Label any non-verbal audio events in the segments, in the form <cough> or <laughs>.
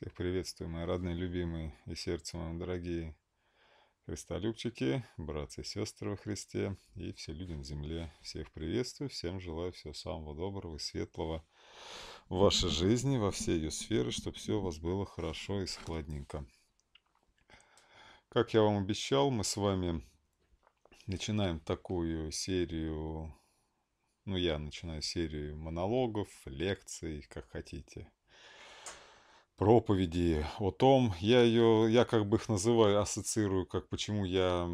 Всех приветствую, мои родные, любимые и сердце моим дорогие христолюбчики, братья и сестры во Христе и все люди на земле. Всех приветствую, всем желаю всего самого доброго и светлого в вашей жизни, во все ее сферы, чтобы все у вас было хорошо и складненько. Как я вам обещал, мы с вами начинаем такую серию, ну я начинаю серию монологов, лекций, как хотите – проповеди о том, я ее, я как бы их называю, ассоциирую, как почему я,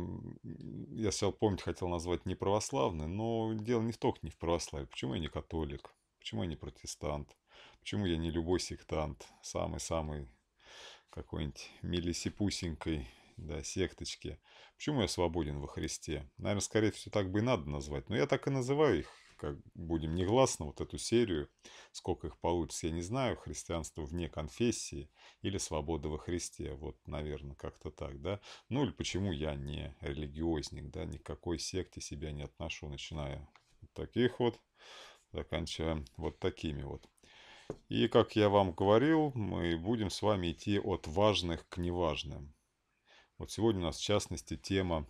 я себя помнить хотел назвать не православный, но дело не в только не в православии, почему я не католик, почему я не протестант, почему я не любой сектант, самый-самый какой-нибудь милисипусенькой да, секточки. Почему я свободен во Христе? Наверное, скорее всего, так бы и надо назвать. Но я так и называю их как будем негласно вот эту серию, сколько их получится, я не знаю, христианство вне конфессии или свобода во Христе, вот, наверное, как-то так, да, ну или почему я не религиозник, да, никакой секте себя не отношу, начиная таких вот, заканчивая вот такими вот. И, как я вам говорил, мы будем с вами идти от важных к неважным. Вот сегодня у нас, в частности, тема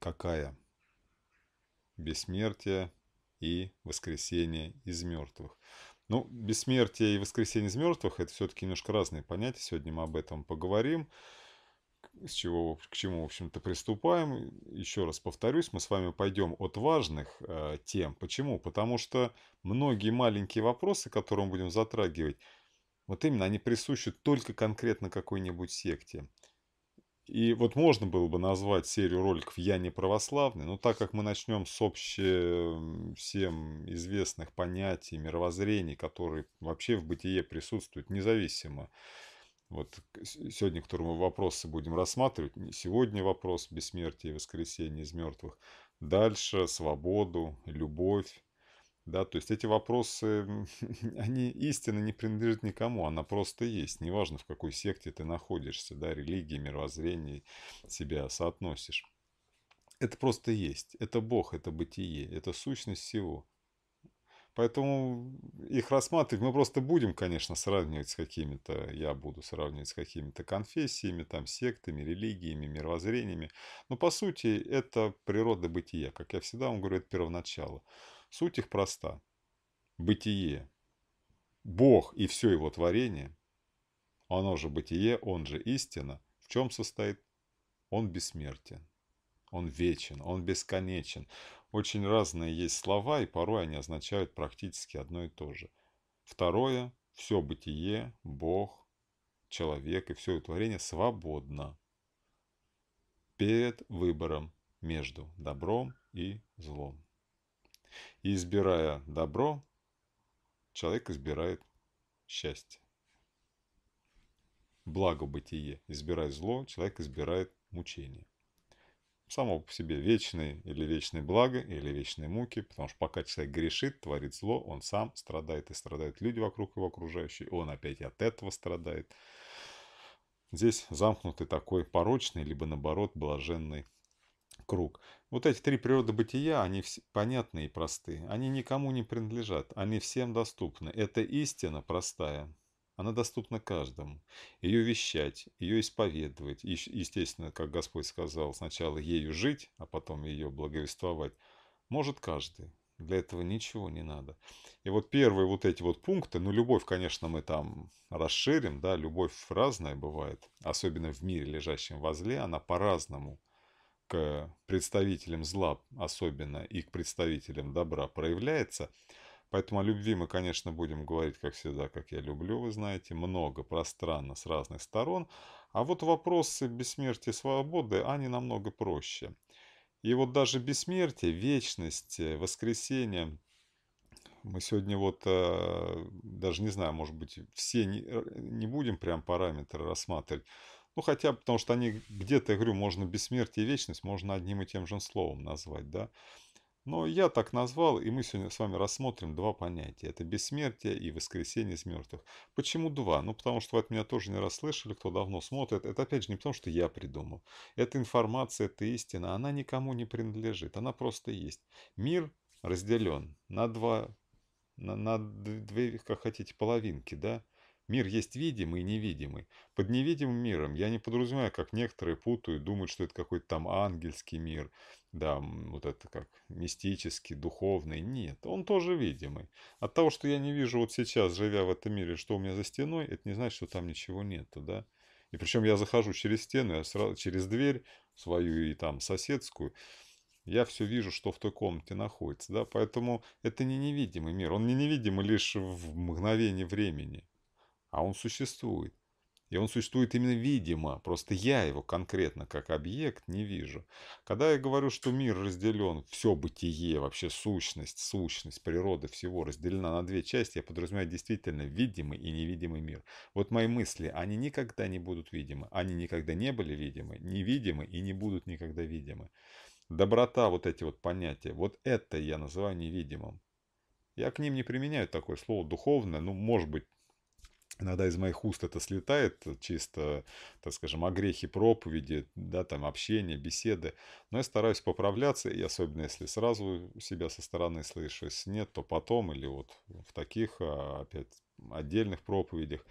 какая? Бессмертие, и воскресение из мертвых. Ну, бессмертие и воскресение из мертвых – это все-таки немножко разные понятия. Сегодня мы об этом поговорим, с чего, к чему, в общем-то, приступаем. Еще раз повторюсь, мы с вами пойдем от важных э, тем. Почему? Потому что многие маленькие вопросы, которые мы будем затрагивать, вот именно они присущи только конкретно какой-нибудь секте. И вот можно было бы назвать серию роликов «Я не православный», но так как мы начнем с обще всем известных понятий, мировоззрений, которые вообще в бытие присутствуют независимо. Вот сегодня, который мы вопросы будем рассматривать, сегодня вопрос бессмертия и воскресения из мертвых, дальше свободу, любовь, да, то есть эти вопросы, <laughs> они истинно не принадлежат никому, она просто есть. Неважно, в какой секте ты находишься, да, религии, мировоззрение себя соотносишь. Это просто есть. Это Бог, это бытие, это сущность всего. Поэтому их рассматривать мы просто будем, конечно, сравнивать с какими-то, я буду сравнивать с какими-то конфессиями, там, сектами, религиями, мировоззрениями. Но по сути это природа бытия. Как я всегда вам говорю, это первоначало. Суть их проста. Бытие. Бог и все его творение, оно же бытие, он же истина, в чем состоит? Он бессмертен, он вечен, он бесконечен. Очень разные есть слова, и порой они означают практически одно и то же. Второе – все бытие, Бог, человек и все его творение свободно перед выбором между добром и злом. И избирая добро, человек избирает счастье. Благо бытие. Избирая зло, человек избирает мучение. Само по себе вечное или вечное благо, или вечные муки, потому что пока человек грешит, творит зло, он сам страдает, и страдают люди вокруг его окружающие, он опять от этого страдает. Здесь замкнутый такой порочный, либо наоборот блаженный круг. Вот эти три природы бытия, они понятны и просты. Они никому не принадлежат, они всем доступны. Это истина простая. Она доступна каждому. Ее вещать, ее исповедовать, естественно, как Господь сказал, сначала ею жить, а потом ее благовествовать, может каждый. Для этого ничего не надо. И вот первые вот эти вот пункты, ну, любовь, конечно, мы там расширим, да, любовь разная бывает, особенно в мире, лежащем возле, она по-разному к представителям зла особенно и к представителям добра проявляется. Поэтому о любви мы, конечно, будем говорить, как всегда, как я люблю, вы знаете, много, пространно, с разных сторон. А вот вопросы бессмертия свободы, они намного проще. И вот даже бессмертие, вечность, э, воскресение, мы сегодня вот э, даже не знаю, может быть, все не, э, не будем прям параметры рассматривать, ну, хотя бы потому, что они где-то, я говорю, можно бессмертие и вечность, можно одним и тем же словом назвать, да. Но я так назвал, и мы сегодня с вами рассмотрим два понятия. Это бессмертие и воскресение из мертвых. Почему два? Ну, потому что вы от меня тоже не раз слышали, кто давно смотрит. Это, опять же, не потому, что я придумал. Эта информация, эта истина, она никому не принадлежит. Она просто есть. Мир разделен на два, на, на две, как хотите, половинки, да. Мир есть видимый и невидимый. Под невидимым миром я не подразумеваю, как некоторые путают, думают, что это какой-то там ангельский мир, да, вот это как мистический, духовный. Нет, он тоже видимый. От того, что я не вижу вот сейчас, живя в этом мире, что у меня за стеной, это не значит, что там ничего нету, да. И причем я захожу через стену, я сразу, через дверь свою и там соседскую, я все вижу, что в той комнате находится, да, поэтому это не невидимый мир, он не невидимый лишь в мгновение времени, а он существует. И он существует именно видимо, просто я его конкретно как объект не вижу. Когда я говорю, что мир разделен, все бытие, вообще сущность, сущность, природы всего разделена на две части, я подразумеваю действительно видимый и невидимый мир. Вот мои мысли, они никогда не будут видимы, они никогда не были видимы, невидимы и не будут никогда видимы. Доброта, вот эти вот понятия, вот это я называю невидимым. Я к ним не применяю такое слово духовное, ну, может быть, Иногда из моих уст это слетает, э, чисто, так скажем, о грехе проповеди, да, там, общения, беседы. Но я стараюсь поправляться, и особенно если сразу себя со стороны слышу, если нет, то потом или вот в таких, а, опять, отдельных проповедях.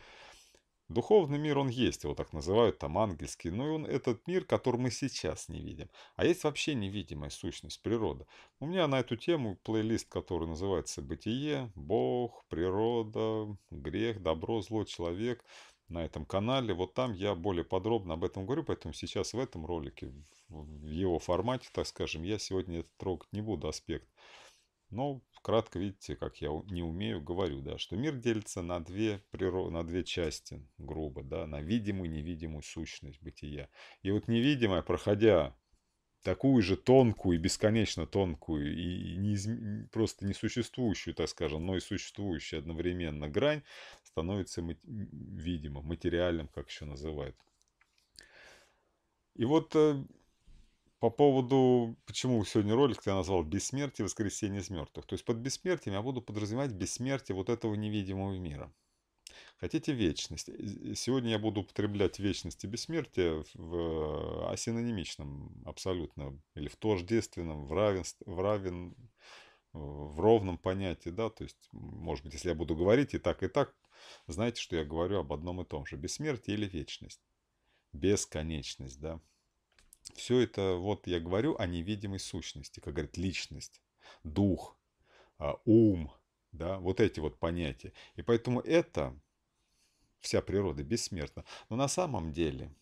Духовный мир он есть, его так называют там ангельский, но и он этот мир, который мы сейчас не видим. А есть вообще невидимая сущность, природа. У меня на эту тему плейлист, который называется «Бытие», «Бог», «Природа», «Грех», «Добро», «Зло», «Человек» на этом канале. Вот там я более подробно об этом говорю, поэтому сейчас в этом ролике, в его формате, так скажем, я сегодня это трогать не буду, аспект но кратко, видите, как я не умею, говорю, да, что мир делится на две, природ... на две части, грубо, да, на видимую и невидимую сущность бытия. И вот невидимая, проходя такую же тонкую и бесконечно тонкую и неиз... просто несуществующую, так скажем, но и существующую одновременно грань становится мат... видимым, материальным, как еще называют. И вот э, по поводу, почему сегодня ролик я назвал «Бессмертие. Воскресение из мертвых». То есть под бессмертием я буду подразумевать бессмертие вот этого невидимого мира. Хотите вечность? Э, сегодня я буду употреблять вечность и бессмертие в асинонимичном абсолютно, или в тождественном, в, равенстве, в, равен, в ровном понятии, да, то есть, может быть, если я буду говорить и так, и так, знаете, что я говорю об одном и том же, бессмертие или вечность, бесконечность, да. Все это, вот я говорю о невидимой сущности, как говорят, личность, дух, а, ум, да, вот эти вот понятия. И поэтому это вся природа бессмертна. Но на самом деле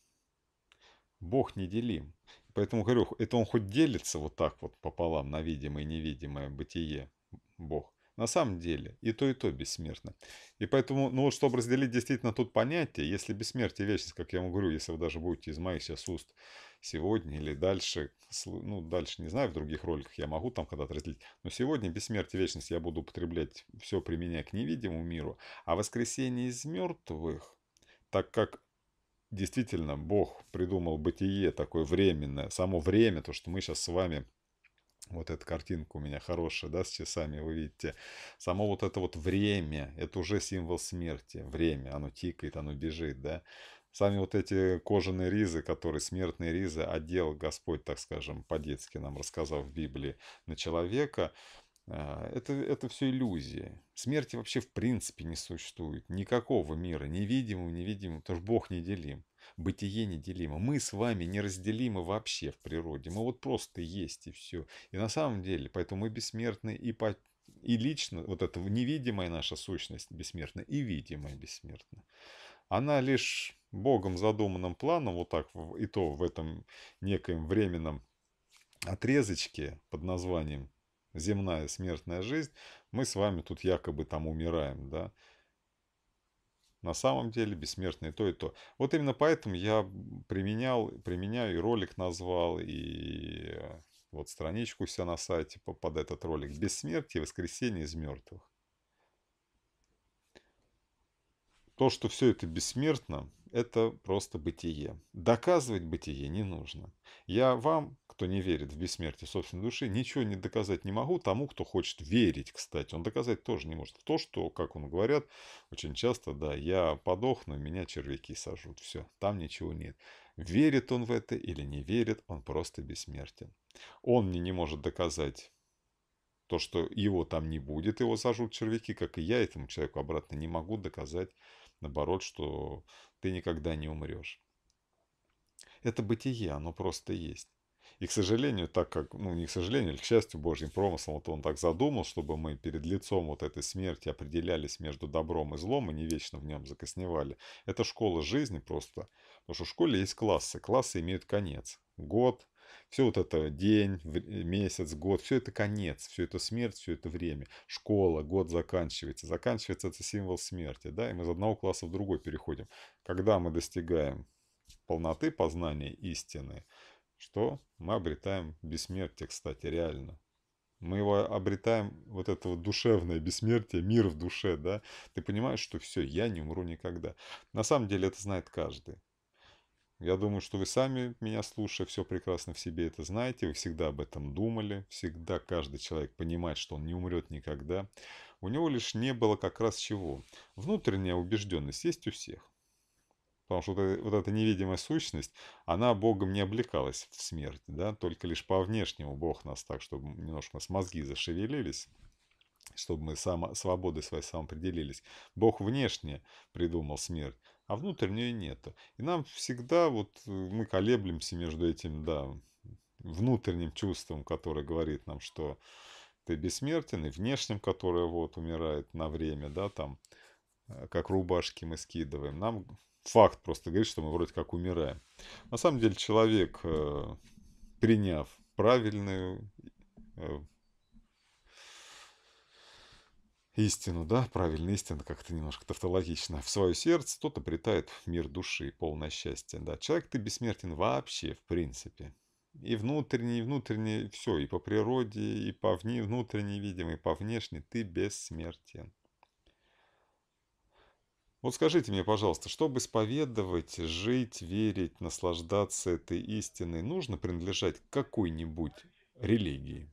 Бог неделим. Поэтому говорю, это он хоть делится вот так вот пополам на видимое и невидимое бытие Бог. На самом деле и то, и то бессмертно. И поэтому, ну вот, чтобы разделить действительно тут понятие, если бессмертие вечность, как я вам говорю, если вы даже будете из моих сейчас уст сегодня или дальше, ну, дальше не знаю, в других роликах я могу там когда-то разделить, но сегодня бессмертие вечность я буду употреблять все применяя к невидимому миру, а воскресение из мертвых, так как действительно Бог придумал бытие такое временное, само время, то, что мы сейчас с вами вот эта картинка у меня хорошая, да, с часами, вы видите. Само вот это вот время, это уже символ смерти, время, оно тикает, оно бежит, да. Сами вот эти кожаные ризы, которые смертные ризы, одел Господь, так скажем, по-детски нам рассказал в Библии на человека, а, это, это все иллюзии. Смерти вообще в принципе не существует. Никакого мира, невидимого, невидимого, потому что Бог делим, Бытие неделимо. Мы с вами неразделимы вообще в природе. Мы вот просто есть и все. И на самом деле, поэтому мы бессмертны и по и лично, вот эта невидимая наша сущность бессмертна, и видимая бессмертна она лишь Богом задуманным планом, вот так, и то в этом некоем временном отрезочке под названием «Земная смертная жизнь», мы с вами тут якобы там умираем, да, на самом деле бессмертные то и то. Вот именно поэтому я применял, применяю и ролик назвал, и э, вот страничку вся на сайте под этот ролик «Бессмертие. Воскресение из мертвых». То, что все это бессмертно, это просто бытие. Доказывать бытие не нужно. Я вам, кто не верит в бессмертие собственной души, ничего не доказать не могу тому, кто хочет верить, кстати. Он доказать тоже не может. то, что, как он говорят, очень часто, да, я подохну, меня червяки сажут. Все, там ничего нет. Верит он в это или не верит, он просто бессмертен. Он мне не может доказать то, что его там не будет, его сажут червяки, как и я этому человеку обратно не могу доказать наоборот, что ты никогда не умрешь. Это бытие, оно просто есть. И, к сожалению, так как, ну не к сожалению, или к счастью Божьим промыслом, вот он так задумал, чтобы мы перед лицом вот этой смерти определялись между добром и злом и не вечно в нем закосневали. Это школа жизни просто. Потому что в школе есть классы. Классы имеют конец. Год, все вот это день, э, месяц, год, все это конец, все это смерть, все это время. Школа, год заканчивается. Заканчивается это символ смерти, да, и мы из одного класса в другой переходим. Когда мы достигаем полноты познания истины, что мы обретаем бессмертие, кстати, реально. Мы его обретаем, вот это вот душевное бессмертие, мир в душе, да. Ты понимаешь, что все, я не умру никогда. На самом деле это знает каждый. Я думаю, что вы сами меня слушая, все прекрасно в себе это знаете, вы всегда об этом думали, всегда каждый человек понимает, что он не умрет никогда. У него лишь не было как раз чего. Внутренняя убежденность есть у всех. Потому что вот эта, вот эта невидимая сущность, она Богом не облекалась в смерть, да, только лишь по внешнему Бог нас так, чтобы немножко у нас мозги зашевелились чтобы мы само, свободы своей самоопределились. Бог внешне придумал смерть, а внутреннее нет. И нам всегда вот э, мы колеблемся между этим, да, внутренним чувством, которое говорит нам, что ты бессмертен, и внешним, которое вот умирает на время, да, там, э, как рубашки мы скидываем. Нам факт просто говорит, что мы вроде как умираем. На самом деле человек, э, приняв правильную истину, да, правильно, истина как-то немножко тавтологично, в свое сердце, тот обретает мир души, полное счастье, да. Человек-то бессмертен вообще, в принципе. И внутренний, и внутренний, все, и по природе, и по вне, внутренней, видимо, и по внешней, ты бессмертен. Вот скажите мне, пожалуйста, чтобы исповедовать, жить, верить, наслаждаться этой истиной, нужно принадлежать к какой-нибудь религии?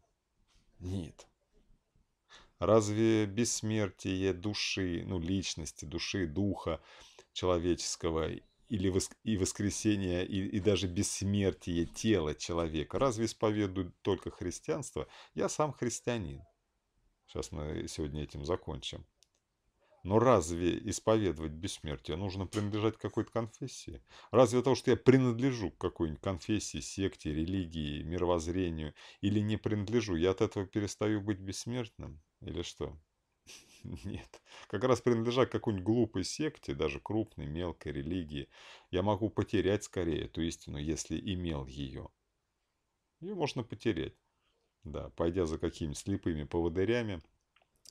Нет. Разве бессмертие души, ну личности, души, духа человеческого или вос... и воскресение, и, и даже бессмертие тела человека, разве исповедуют только христианство? Я сам христианин. Сейчас мы сегодня этим закончим. Но разве исповедовать бессмертие нужно принадлежать какой-то конфессии? Разве то, что я принадлежу к какой-нибудь конфессии, секте, религии, мировоззрению или не принадлежу, я от этого перестаю быть бессмертным? Или что? <laughs> Нет. Как раз принадлежа к какой-нибудь глупой секте, даже крупной, мелкой религии, я могу потерять скорее эту истину, если имел ее. Ее можно потерять. Да, пойдя за какими-то слепыми поводырями –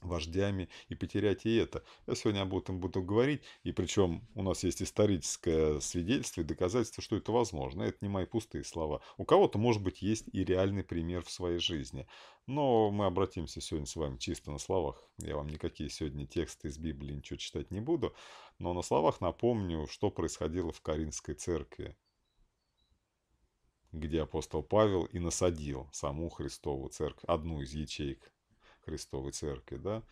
вождями и потерять и это. Я сегодня об этом буду говорить, и причем у нас есть историческое свидетельство и доказательство, что это возможно. Это не мои пустые слова. У кого-то, может быть, есть и реальный пример в своей жизни. Но мы обратимся сегодня с вами чисто на словах. Я вам никакие сегодня тексты из Библии ничего читать не буду, но на словах напомню, что происходило в Каринской церкви где апостол Павел и насадил саму Христову церковь, одну из ячеек Христовой Церкви, да.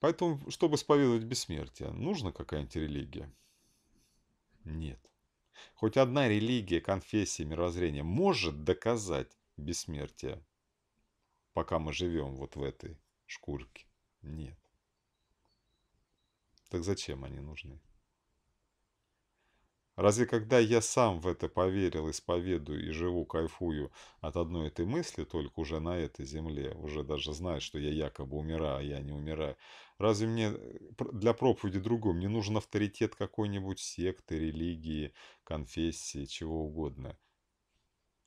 Поэтому, чтобы исповедовать бессмертие, нужна какая-нибудь религия? Нет. Хоть одна религия, конфессия, мировоззрение может доказать бессмертие, пока мы живем вот в этой шкурке? Нет. Так зачем они нужны? Разве когда я сам в это поверил, исповедую и живу, кайфую от одной этой мысли, только уже на этой земле, уже даже зная, что я якобы умираю, а я не умираю, разве мне э, для проповеди другого мне нужен авторитет какой-нибудь секты, религии, конфессии, чего угодно?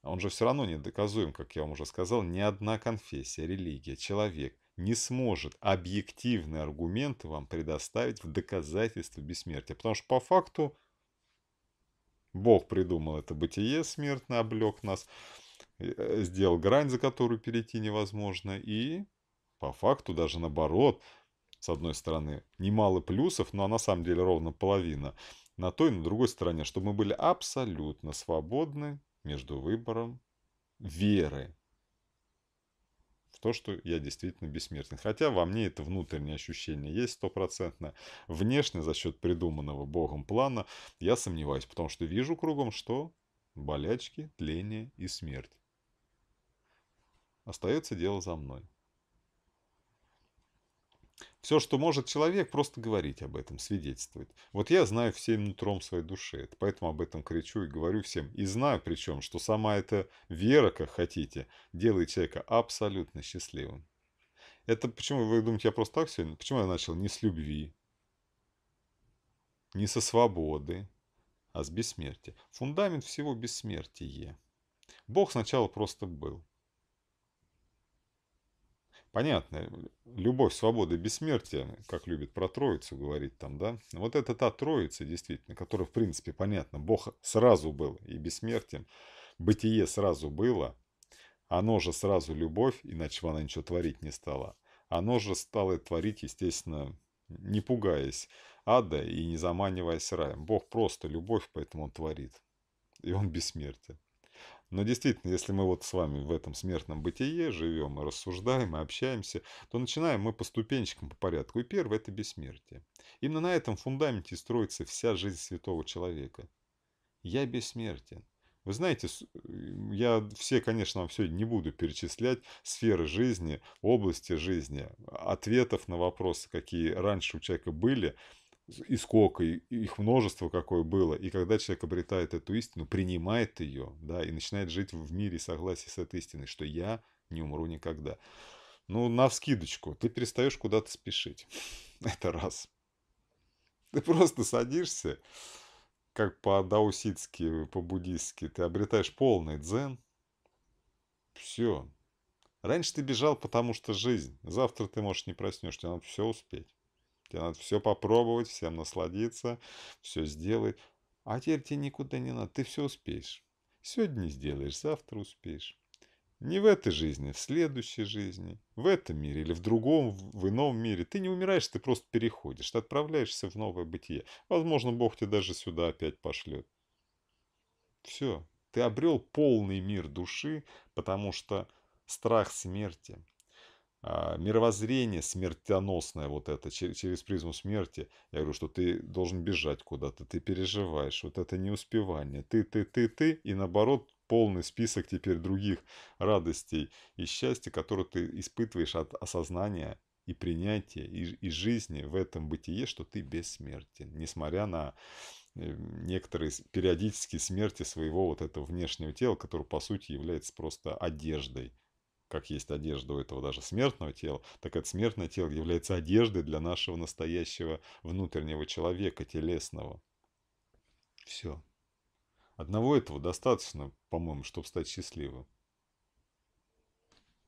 А он же все равно недоказуем, как я вам уже сказал, ни одна конфессия, религия, человек не сможет объективные аргументы вам предоставить в доказательство бессмертия, потому что по факту Бог придумал это бытие смертное, облег нас, э, э, сделал грань, за которую перейти невозможно. И по факту даже наоборот, с одной стороны, немало плюсов, но на самом деле ровно половина на той и на другой стороне, чтобы мы были абсолютно свободны между выбором веры то, что я действительно бессмертен. Хотя во мне это внутреннее ощущение есть стопроцентное, Внешне, за счет придуманного Богом плана, я сомневаюсь, потому что вижу кругом, что болячки, тление и смерть. Остается дело за мной. Все, что может человек, просто говорить об этом, свидетельствовать. Вот я знаю всем нутром своей души, это поэтому об этом кричу и говорю всем. И знаю причем, что сама эта вера, как хотите, делает человека абсолютно счастливым. Это почему, вы думаете, я просто так сегодня? Почему я начал не с любви, не со свободы, а с бессмертия? Фундамент всего бессмертие. Бог сначала просто был. Понятно, любовь, свобода и бессмертие, как любит про Троицу говорить там, да? Вот это та Троица, действительно, которая, в принципе, понятно, Бог сразу был и бессмертием, бытие сразу было, оно же сразу любовь, иначе бы она ничего творить не стала. Оно же стало творить, естественно, не пугаясь ада и не заманиваясь раем. Бог просто любовь, поэтому он творит. И он бессмертен. Но действительно, если мы вот с вами в этом смертном бытие живем, и рассуждаем, и общаемся, то начинаем мы по ступенчикам по порядку. И первое – это бессмертие. Именно на этом фундаменте строится вся жизнь святого человека. Я бессмертен. Вы знаете, э, я все, конечно, вам сегодня не буду перечислять сферы жизни, области жизни, ответов на вопросы, какие раньше у человека были – и сколько, и их множество какое было. И когда человек обретает эту истину, принимает ее, да, и начинает жить в мире и согласии с этой истиной, что я не умру никогда. Ну, на вскидочку, ты перестаешь куда-то спешить. <laughs> Это раз. Ты просто садишься, как по даоситски по-буддистски, ты обретаешь полный дзен. Все. Раньше ты бежал, потому что жизнь. Завтра ты, можешь не проснешься, надо все успеть. Тебе надо все попробовать, всем насладиться, все сделать. А теперь тебе никуда не надо, ты все успеешь. Сегодня сделаешь, завтра успеешь. Не в этой жизни, в следующей жизни, в этом мире или в другом, в ином мире. Ты не умираешь, ты просто переходишь, ты отправляешься в новое бытие. Возможно, Бог тебя даже сюда опять пошлет. Все, ты обрел полный мир души, потому что страх смерти – а, мировоззрение смертоносное вот это, через призму смерти. Я говорю, что ты должен бежать куда-то, ты переживаешь, вот это неуспевание, ты, ты, ты, ты, и наоборот полный список теперь других радостей и счастья, которые ты испытываешь от осознания и принятия, и, и жизни в этом бытие, что ты бессмертен, несмотря на э, некоторые периодические смерти своего вот этого внешнего тела, который по сути является просто одеждой, как есть одежда у этого даже смертного тела, так это смертное тело является одеждой для нашего настоящего внутреннего человека, телесного. Все. Одного этого достаточно, по-моему, чтобы стать счастливым.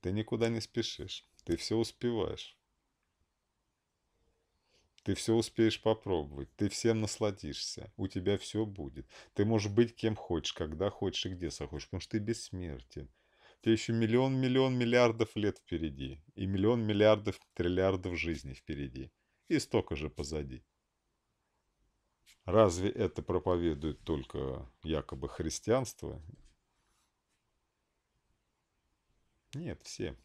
Ты никуда не спешишь, ты все успеваешь. Ты все успеешь попробовать, ты всем насладишься, у тебя все будет. Ты можешь быть кем хочешь, когда хочешь и где захочешь, потому что ты бессмертен тебе еще миллион, миллион, миллиардов лет впереди. И миллион миллиардов, триллиардов жизней впереди. И столько же позади. Разве это проповедует только якобы христианство? Нет, все.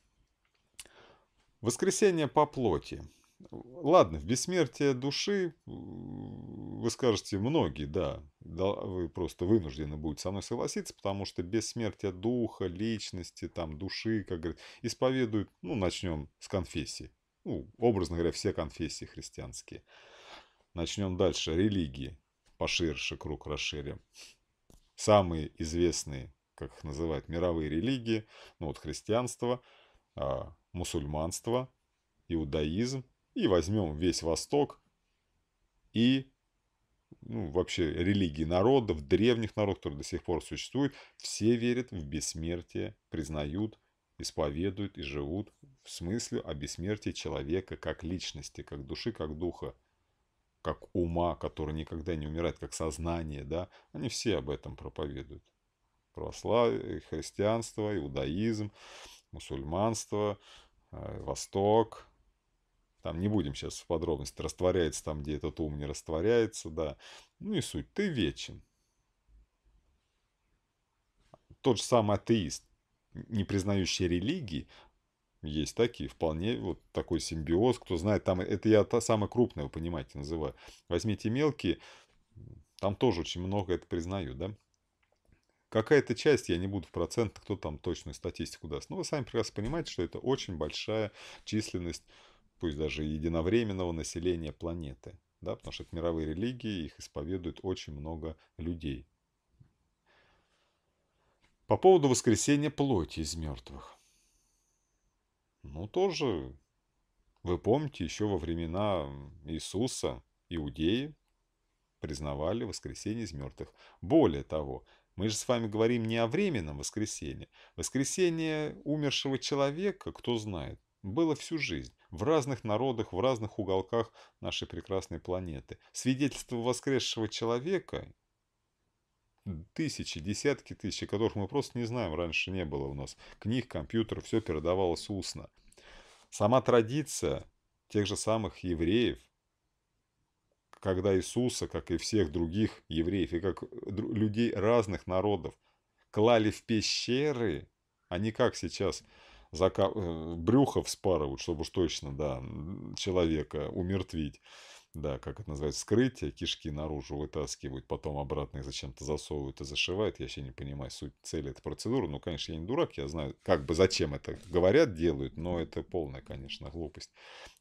Воскресенье по плоти. Ладно, в бессмертие души вы скажете многие, да, да, вы просто вынуждены будете со мной согласиться, потому что бессмертие духа, личности, там, души, как говорят, исповедуют, ну, начнем с конфессии. Ну, образно говоря, все конфессии христианские. Начнем дальше. Религии. Поширше круг расширим. Самые известные, как их называют, мировые религии, ну вот христианство, а, мусульманство, иудаизм, и возьмем весь Восток и ну, вообще религии народов, древних народов, которые до сих пор существуют, все верят в бессмертие, признают, исповедуют и живут в смысле о бессмертии человека как личности, как души, как духа, как ума, который никогда не умирает, как сознание, да, они все об этом проповедуют. Православие, христианство, иудаизм, мусульманство, э, Восток, там не будем сейчас в подробности, растворяется там, где этот ум не растворяется, да. Ну и суть, ты вечен. Тот же самый атеист, не признающий религии, есть такие, вполне вот такой симбиоз, кто знает, там, это я та самая крупная, вы понимаете, называю. Возьмите мелкие, там тоже очень много это признаю, да. Какая-то часть, я не буду в процентах, кто там точную статистику даст. Но ну, вы сами прекрасно понимаете, что это очень большая численность пусть даже единовременного населения планеты. Да, потому что это мировые религии, их исповедует очень много людей. По поводу воскресения плоти из мертвых. Ну, тоже, вы помните, еще во времена Иисуса иудеи признавали воскресение из мертвых. Более того, мы же с вами говорим не о временном воскресении. Воскресение умершего человека, кто знает, было всю жизнь, в разных народах, в разных уголках нашей прекрасной планеты. Свидетельство воскресшего человека, тысячи, десятки тысяч, которых мы просто не знаем, раньше не было у нас. Книг, компьютеров, все передавалось устно. Сама традиция тех же самых евреев, когда Иисуса, как и всех других евреев, и как людей разных народов, клали в пещеры, а не как сейчас – зака... Э, брюхо вспарывают, чтобы уж точно, да, человека умертвить. Да, как это называется, скрытие, кишки наружу вытаскивают, потом обратно их зачем-то засовывают и зашивают. Я вообще не понимаю суть цели этой процедуры. Ну, конечно, я не дурак, я знаю, как бы зачем это говорят, делают, но это полная, конечно, глупость.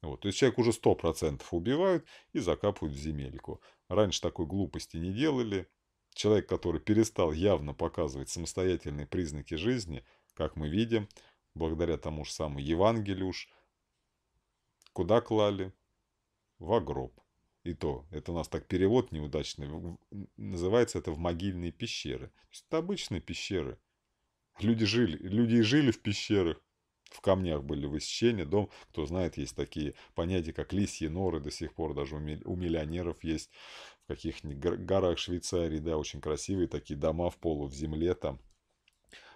Вот. То есть человек уже 100% убивают и закапывают в земельку. Раньше такой глупости не делали. Человек, который перестал явно показывать самостоятельные признаки жизни, как мы видим, благодаря тому же самому Евангелию уж, куда клали? В гроб. И то, это у нас так перевод неудачный, называется это в могильные пещеры. То есть это обычные пещеры. Люди жили, люди и жили в пещерах. В камнях были высечения, дом, кто знает, есть такие понятия, как лисьи норы, до сих пор даже у миллионеров есть в каких-нибудь горах Швейцарии, да, очень красивые такие дома в полу, в земле там,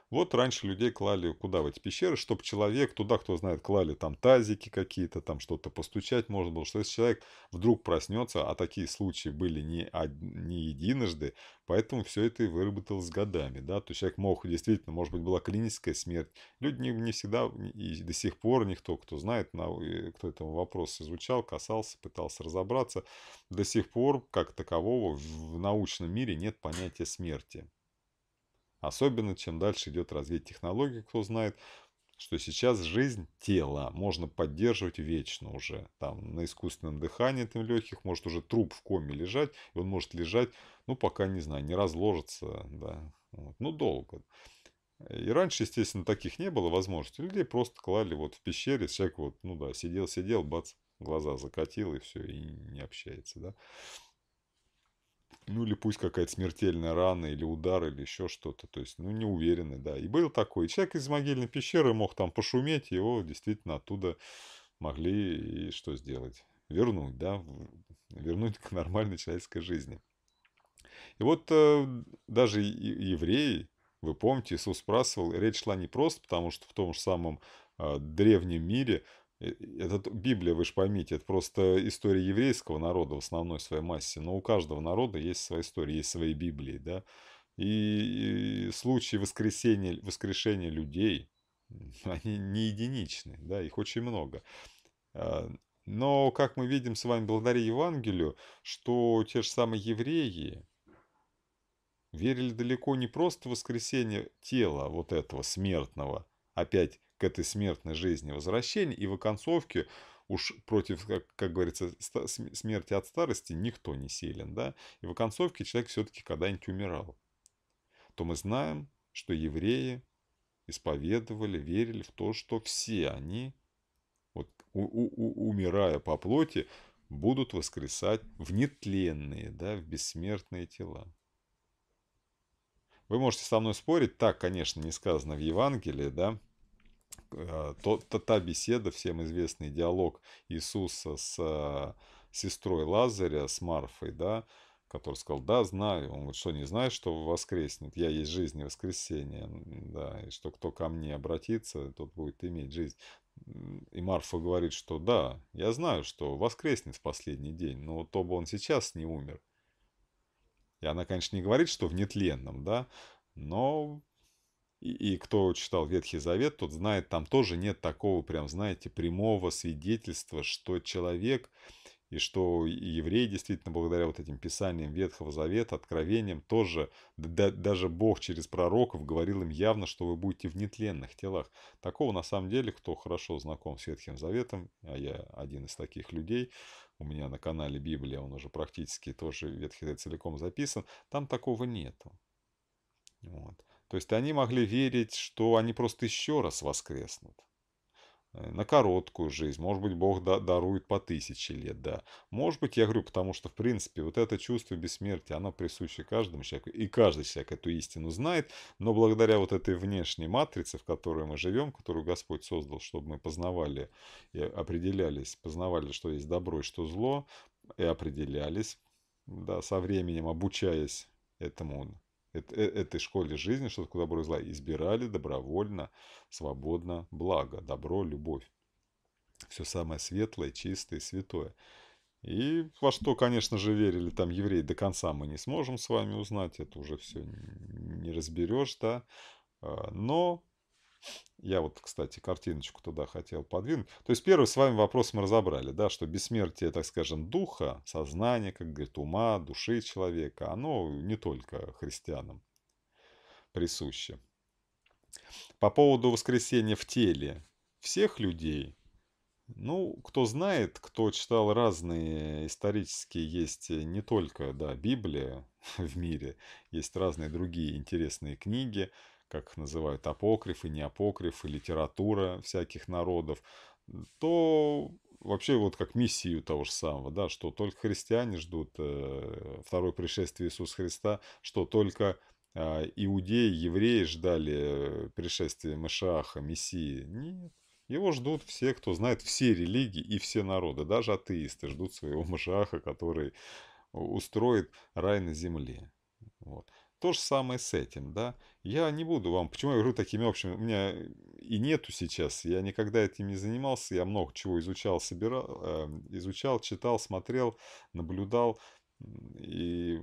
вот раньше людей клали куда в эти пещеры, чтобы человек туда, кто знает, клали там тазики какие-то, там что-то постучать можно было, что если человек вдруг проснется, а такие случаи были не, не единожды, поэтому все это и выработалось годами, да, то есть человек мог, действительно, может быть, была клиническая смерть, люди не, не всегда, и до сих пор никто, кто знает, на, э, кто этому вопрос изучал, касался, пытался разобраться, до сих пор, как такового, в научном мире нет понятия смерти. Особенно, чем дальше идет развитие технологий, кто знает, что сейчас жизнь тела можно поддерживать вечно уже. Там на искусственном дыхании там легких может уже труп в коме лежать, и он может лежать, ну, пока, не знаю, не разложится, да, вот, ну, долго. И раньше, естественно, таких не было возможностей. Людей просто клали вот в пещере, человек вот, ну да, сидел-сидел, бац, глаза закатил, и все, и не общается, да ну или пусть какая-то смертельная рана, или удар, или еще что-то, то есть, ну, не уверены да. И был такой, человек из могильной пещеры мог там пошуметь, его действительно оттуда могли и что сделать? Вернуть, да, вернуть к нормальной человеческой жизни. И вот э, даже евреи, вы помните, Иисус спрашивал, речь шла не просто, потому что в том же самом э, древнем мире Э, это Библия, вы же поймите, это просто история еврейского народа в основной своей массе, но у каждого народа есть своя история, есть свои Библии, да. И, и случаи воскресения, воскрешения людей, <laughs> они не единичны, да, их очень много. А, но, как мы видим с вами благодаря Евангелию, что те же самые евреи верили далеко не просто в воскресение тела вот этого смертного, опять к этой смертной жизни возвращения, и в оконцовке уж против, как, как говорится, смерти от старости никто не силен, да, и в оконцовке человек все-таки когда-нибудь умирал, то мы знаем, что евреи исповедовали, верили в то, что все они, вот, у, у, у, умирая по плоти, будут воскресать в нетленные, да, в бессмертные тела. Вы можете со мной спорить, так, конечно, не сказано в Евангелии, да, Э, то, то, та беседа, всем известный диалог Иисуса с а, сестрой Лазаря, с Марфой, да, который сказал, да, знаю. Он говорит, что не знаешь, что воскреснет? Я есть жизнь и воскресение, да, и что кто ко мне обратится, тот будет иметь жизнь. И Марфа говорит, что да, я знаю, что воскреснет в последний день, но то бы он сейчас не умер. И она, конечно, не говорит, что в нетленном, да, но и, и кто читал Ветхий Завет, тот знает, там тоже нет такого, прям, знаете, прямого свидетельства, что человек и что евреи действительно благодаря вот этим писаниям Ветхого Завета, откровениям тоже, да, даже Бог через пророков говорил им явно, что вы будете в нетленных телах. Такого на самом деле, кто хорошо знаком с Ветхим Заветом, а я один из таких людей, у меня на канале Библия, он уже практически тоже Ветхий Завет целиком записан, там такого нету. Вот. То есть они могли верить, что они просто еще раз воскреснут. Э, на короткую жизнь, может быть, Бог дарует по тысяче лет, да. Может быть, я говорю, потому что, в принципе, вот это чувство бессмертия, оно присуще каждому человеку, и каждый человек эту истину знает, но благодаря вот этой внешней матрице, в которой мы живем, которую Господь создал, чтобы мы познавали и определялись, познавали, что есть добро и что зло, и определялись, да, со временем обучаясь этому Э, этой школе жизни, что такое добро и зла, избирали добровольно, свободно благо, добро, любовь. Все самое светлое, чистое, святое. И во что, конечно же, верили там евреи до конца, мы не сможем с вами узнать, это уже все не разберешь, да. А, но я вот, кстати, картиночку туда хотел подвинуть. То есть первый с вами вопрос мы разобрали, да, что бессмертие, так скажем, духа, сознания, как говорит, ума, души человека, оно не только христианам присуще. По поводу воскресения в теле всех людей, ну, кто знает, кто читал разные исторические, есть не только, да, Библия <laughs> в мире, есть разные другие интересные книги, как называют, апокрифы, неапокрифы, литература всяких народов, то вообще вот как миссию того же самого, да, что только христиане ждут э, второе пришествие Иисуса Христа, что только э, иудеи, евреи ждали пришествия Машаха, Мессии. Нет. Его ждут все, кто знает все религии и все народы, даже атеисты ждут своего Машаха, который устроит рай на земле. Вот. То же самое с этим, да. Я не буду вам... Почему я говорю такими общими? У меня и нету сейчас. Я никогда этим не занимался. Я много чего изучал, собирал, э, эм, изучал, читал, смотрел, наблюдал. И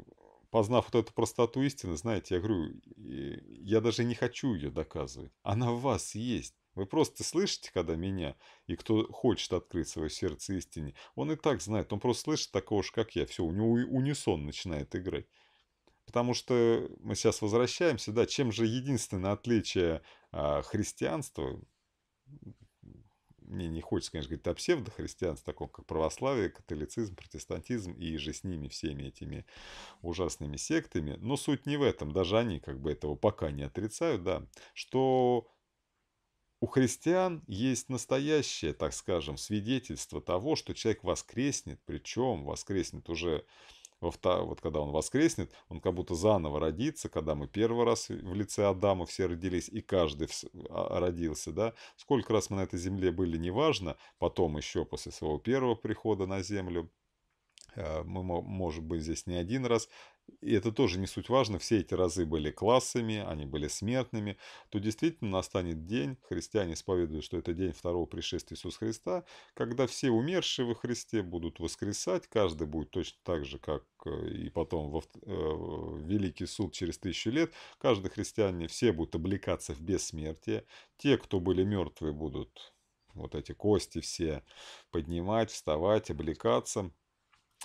познав вот эту простоту истины, знаете, я говорю, я даже не хочу ее доказывать. Она в вас есть. Вы просто слышите, когда меня, и кто хочет открыть свое сердце истине, он и так знает, он просто слышит такого же, как я, все, у него унисон начинает играть. Потому что мы сейчас возвращаемся, да, чем же единственное отличие а, христианства, мне не хочется, конечно, говорить о псевдохристианстве, таком как православие, католицизм, протестантизм и же с ними всеми этими ужасными сектами. Но суть не в этом, даже они как бы этого пока не отрицают, да, что у христиан есть настоящее, так скажем, свидетельство того, что человек воскреснет, причем воскреснет уже во втор... вот когда он воскреснет, он как будто заново родится, когда мы первый раз в лице Адама все родились, и каждый а, родился, да, сколько раз мы на этой земле были, неважно, потом еще после своего первого прихода на землю, э, мы, может быть, здесь не один раз, и это тоже не суть важно, все эти разы были классами, они были смертными, то действительно настанет день, христиане исповедуют, что это день второго пришествия Иисуса Христа, когда все умершие во Христе будут воскресать, каждый будет точно так же, как э, и потом в э, Великий суд через тысячу лет, каждый христианин, все будут облекаться в бессмертие, те, кто были мертвы, будут вот эти кости все поднимать, вставать, облекаться,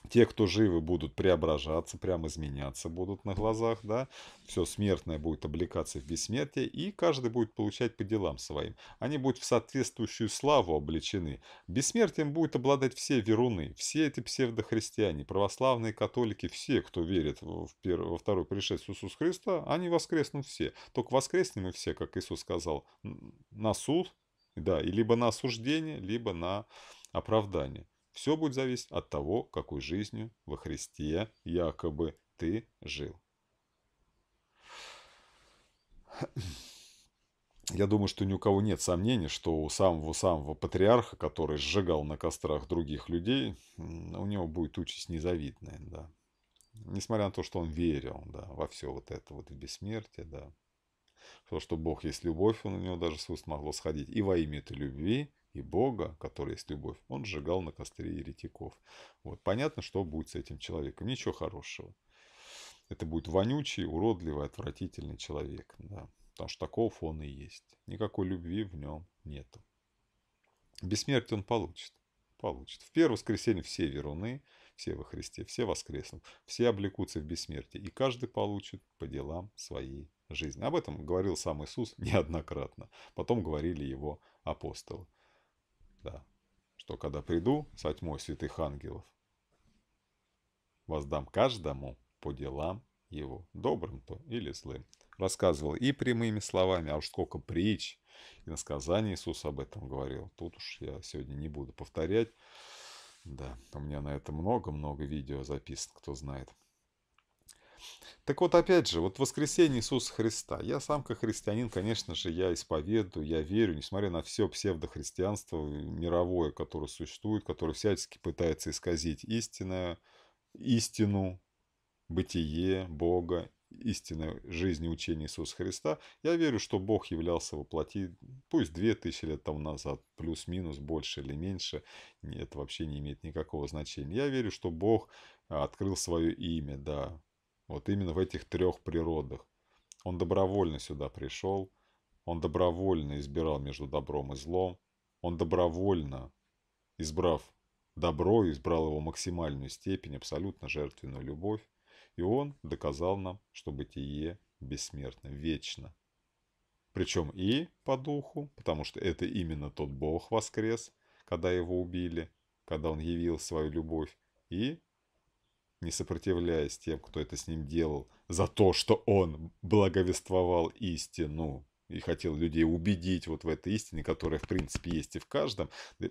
те, кто живы, будут преображаться, прям изменяться будут на глазах, да. Все смертное будет облекаться в бессмертие, и каждый будет получать по делам своим. Они будут в соответствующую славу облечены. Бессмертием будет обладать все веруны, все эти псевдохристиане, православные католики, все, кто верит в пер... во второе пришествие Иисуса Христа, они воскреснут все. Только воскреснем мы все, как Иисус сказал, на суд, да, и либо на осуждение, либо на оправдание. Все будет зависеть от того, какой жизнью во Христе якобы ты жил. Я думаю, что ни у кого нет сомнений, что у самого-самого патриарха, который сжигал на кострах других людей, у него будет участь незавидная, да. Несмотря на то, что он верил, да, во все вот это вот в бессмертие, да. То, что Бог есть любовь, он у него даже с уст могло сходить. И во имя этой любви и Бога, который есть любовь, он сжигал на костре еретиков. Вот. Понятно, что будет с этим человеком. Ничего хорошего. Это будет вонючий, уродливый, отвратительный человек. Да. Потому что такого он и есть. Никакой любви в нем нет. Бессмертие он получит. Получит. В первое воскресенье все веруны, все во Христе, все воскреснут, все облекутся в бессмертие. И каждый получит по делам своей жизни. Об этом говорил сам Иисус <laughs> неоднократно. Потом говорили его апостолы да, что когда приду со тьмой святых ангелов, воздам каждому по делам его, добрым-то или злым. Рассказывал и прямыми словами, а уж сколько притч и насказаний Иисус об этом говорил. Тут уж я сегодня не буду повторять. Да, у меня на это много-много видео записано, кто знает. Так вот, опять же, вот воскресение Иисуса Христа. Я сам как христианин, конечно же, я исповедую, я верю, несмотря на все псевдохристианство мировое, которое существует, которое всячески пытается исказить истинное, истину, бытие Бога, истинной жизни учения Иисуса Христа. Я верю, что Бог являлся воплоти, пусть две тысячи лет тому назад, плюс-минус, больше или меньше, это вообще не имеет никакого значения. Я верю, что Бог а, открыл свое имя, да, вот именно в этих трех природах. Он добровольно сюда пришел, он добровольно избирал между добром и злом, он добровольно, избрав добро, избрал его максимальную степень, абсолютно жертвенную любовь, и он доказал нам, что бытие бессмертно, вечно. Причем и по духу, потому что это именно тот Бог воскрес, когда его убили, когда он явил свою любовь, и не сопротивляясь тем, кто это с ним делал, за то, что он благовествовал истину и хотел людей убедить вот в этой истине, которая в принципе есть и в каждом. Э,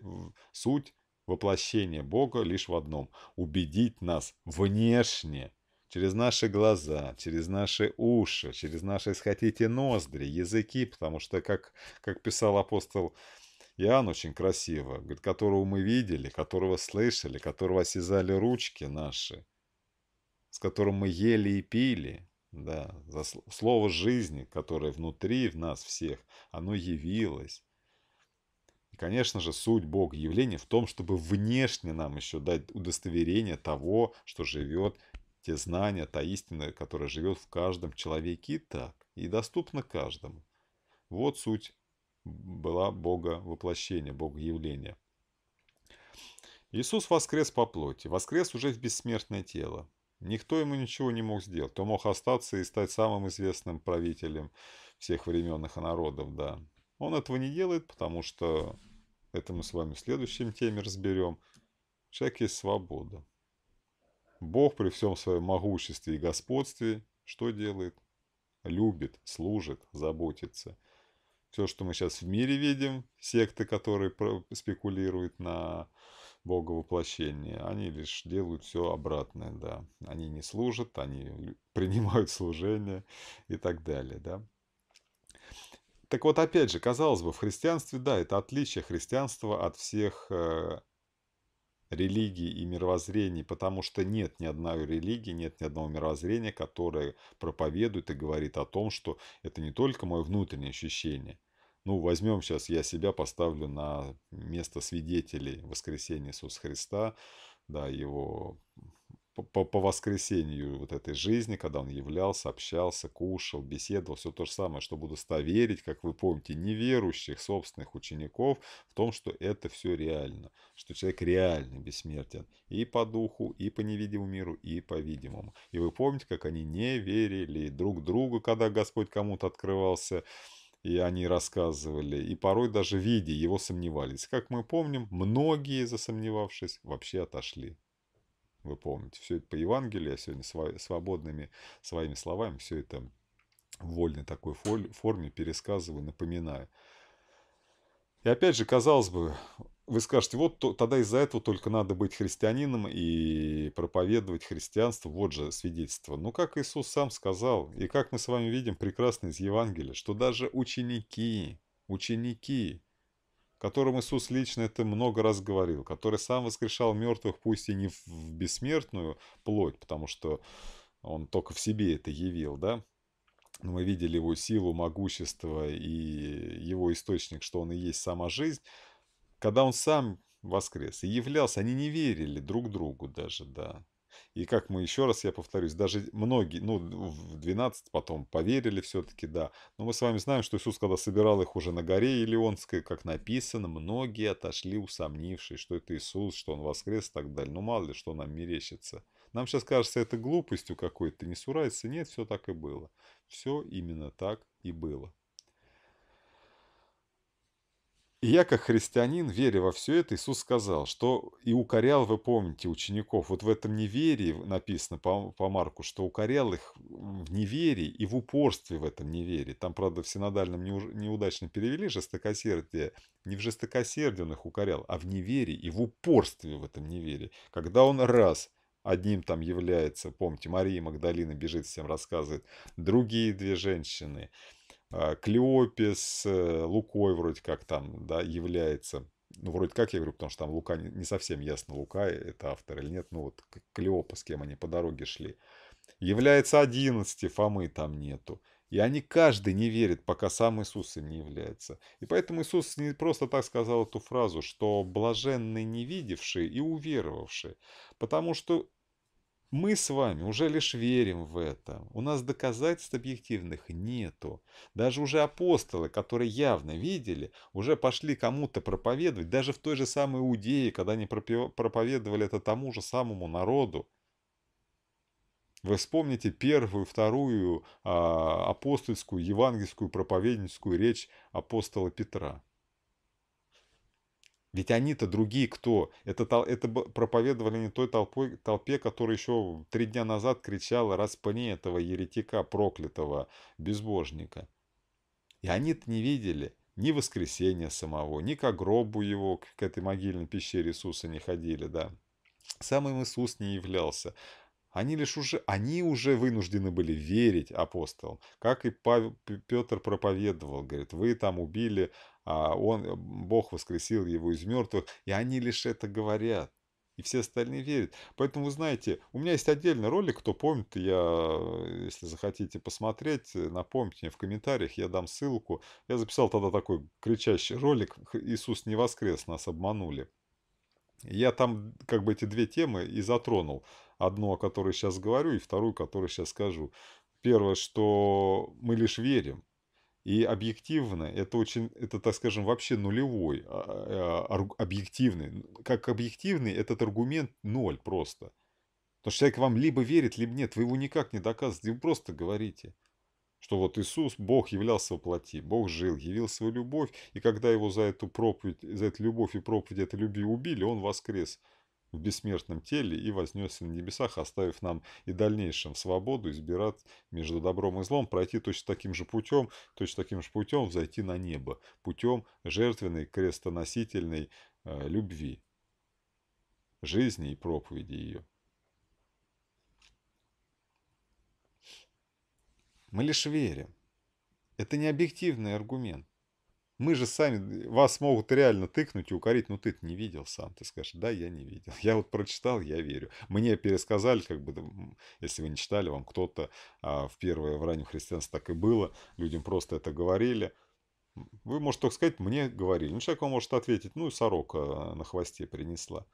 суть воплощения Бога лишь в одном – убедить нас внешне, через наши глаза, через наши уши, через наши, если хотите, ноздри, языки, потому что, как, как писал апостол Иоанн очень красиво, говорит, которого мы видели, которого слышали, которого осязали ручки наши – с которым мы ели и пили, да, за слово жизни, которое внутри в нас всех, оно явилось. И, конечно же, суть Бога явления в том, чтобы внешне нам еще дать удостоверение того, что живет те знания, та истина, которая живет в каждом человеке и так, и доступна каждому. Вот суть была Бога воплощения, Бога явления. Иисус воскрес по плоти, воскрес уже в бессмертное тело. Никто ему ничего не мог сделать. То мог остаться и стать самым известным правителем всех временных народов, да. Он этого не делает, потому что это мы с вами в следующем теме разберем. Человек есть свобода. Бог при всем своем могуществе и господстве что делает? Любит, служит, заботится. Все, что мы сейчас в мире видим, секты, которые спекулируют на Бога воплощения. Они лишь делают все обратное, да. Они не служат, они <laughs> принимают служение и так далее, да. Так вот, опять же, казалось бы, в христианстве, да, это отличие христианства от всех э, религий и мировоззрений, потому что нет ни одной религии, нет ни одного мировоззрения, которое проповедует и говорит о том, что это не только мое внутреннее ощущение – ну, возьмем сейчас, я себя поставлю на место свидетелей воскресения Иисуса Христа, да, его по, по воскресению вот этой жизни, когда он являлся, общался, кушал, беседовал, все то же самое, что буду достоверить, как вы помните, неверующих собственных учеников в том, что это все реально, что человек реально бессмертен и по духу, и по невидимому миру, и по видимому. И вы помните, как они не верили друг другу, когда Господь кому-то открывался, и они рассказывали, и порой даже видя его сомневались. Как мы помним, многие, засомневавшись, вообще отошли. Вы помните, все это по Евангелию, я а сегодня свободными своими словами все это в вольной такой форме пересказываю, напоминаю. И опять же, казалось бы, вы скажете, вот то, тогда из-за этого только надо быть христианином и проповедовать христианство, вот же свидетельство. Но ну, как Иисус сам сказал, и как мы с вами видим прекрасно из Евангелия, что даже ученики, ученики, которым Иисус лично это много раз говорил, который сам воскрешал мертвых, пусть и не в бессмертную плоть, потому что он только в себе это явил, да, но мы видели его силу, могущество и его источник, что он и есть сама жизнь, когда он сам воскрес и являлся, они не верили друг другу даже, да. И как мы еще раз, я повторюсь, даже многие, ну, в 12 потом поверили все-таки, да. Но мы с вами знаем, что Иисус, когда собирал их уже на горе Илионской, как написано, многие отошли, усомнившись, что это Иисус, что Он воскрес и так далее. Ну, мало ли, что нам мерещится. Нам сейчас кажется это глупостью какой-то, не сурается. Нет, все так и было. Все именно так и было. И я, как христианин, веря во все это, Иисус сказал, что и укорял, вы помните, учеников. Вот в этом неверии написано по, по Марку, что укорял их в неверии и в упорстве в этом неверии. Там, правда, в синодальном неудачно перевели жестокосердие. Не в жестокосердие, жестокосердии их укорял, а в неверии и в упорстве в этом неверии. Когда он раз одним там является, помните, Мария Магдалина бежит, всем рассказывает, другие две женщины – а, Клеопис, э, Лукой вроде как там, да, является. Ну, вроде как я говорю, потому что там Лука, не совсем ясно, Лука это автор или нет. Ну, вот Клеопа, с кем они по дороге шли. Является 11, Фомы там нету. И они каждый не верит, пока сам Иисус им не является. И поэтому Иисус не просто так сказал эту фразу, что блаженный не видевшие и уверовавший, Потому что мы с вами уже лишь верим в это. У нас доказательств объективных нету. Даже уже апостолы, которые явно видели, уже пошли кому-то проповедовать, даже в той же самой Иудее, когда они проповедовали это тому же самому народу. Вы вспомните первую, вторую а, апостольскую, евангельскую проповедническую речь апостола Петра. Ведь они-то другие кто? Это, это проповедовали не той толпой, толпе, которая еще три дня назад кричала «Распни этого еретика, проклятого, безбожника». И они-то не видели ни воскресения самого, ни к гробу его, к этой могильной пещере Иисуса не ходили, да. Сам им Иисус не являлся. Они лишь уже, они уже вынуждены были верить апостолам. Как и Павел, Петр проповедовал, говорит, вы там убили а, он, э, Бог воскресил его из мертвых, и они лишь это говорят. И все остальные верят. Поэтому, вы знаете, у меня есть отдельный ролик, кто помнит, я, э, если захотите посмотреть, э, напомните мне в комментариях, я дам ссылку. Я записал тогда такой кричащий ролик «Иисус не воскрес, нас обманули». Я там как бы эти две темы и затронул. Одну, о которой сейчас говорю, и вторую, о которой сейчас скажу. Первое, что мы лишь верим. И объективно это очень, это, так скажем, вообще нулевой, а, а, а, объективный. Как объективный этот аргумент ноль просто. Потому что человек вам либо верит, либо нет. Вы его никак не доказываете, вы просто говорите что вот Иисус, Бог являлся во плоти, Бог жил, явил свою любовь, и когда его за эту проповедь, за эту любовь и проповедь этой любви убили, он воскрес в бессмертном теле и вознесся на небесах, оставив нам и дальнейшем свободу избирать между добром и злом, пройти точно таким же путем, точно таким же путем взойти на небо, путем жертвенной крестоносительной э, любви, жизни и проповеди ее. Мы лишь верим. Это не объективный аргумент. Мы же сами, вас могут реально тыкнуть и укорить, ну ты не видел сам. Ты скажешь, да, я не видел. Я вот прочитал, я верю. Мне пересказали, как бы, если вы не читали, вам кто-то а, в первое, в раннем христианстве так и было. Людям просто это говорили. Вы можете только сказать, мне говорили. Ну, человек вам может ответить, ну, сорока а, на хвосте принесла.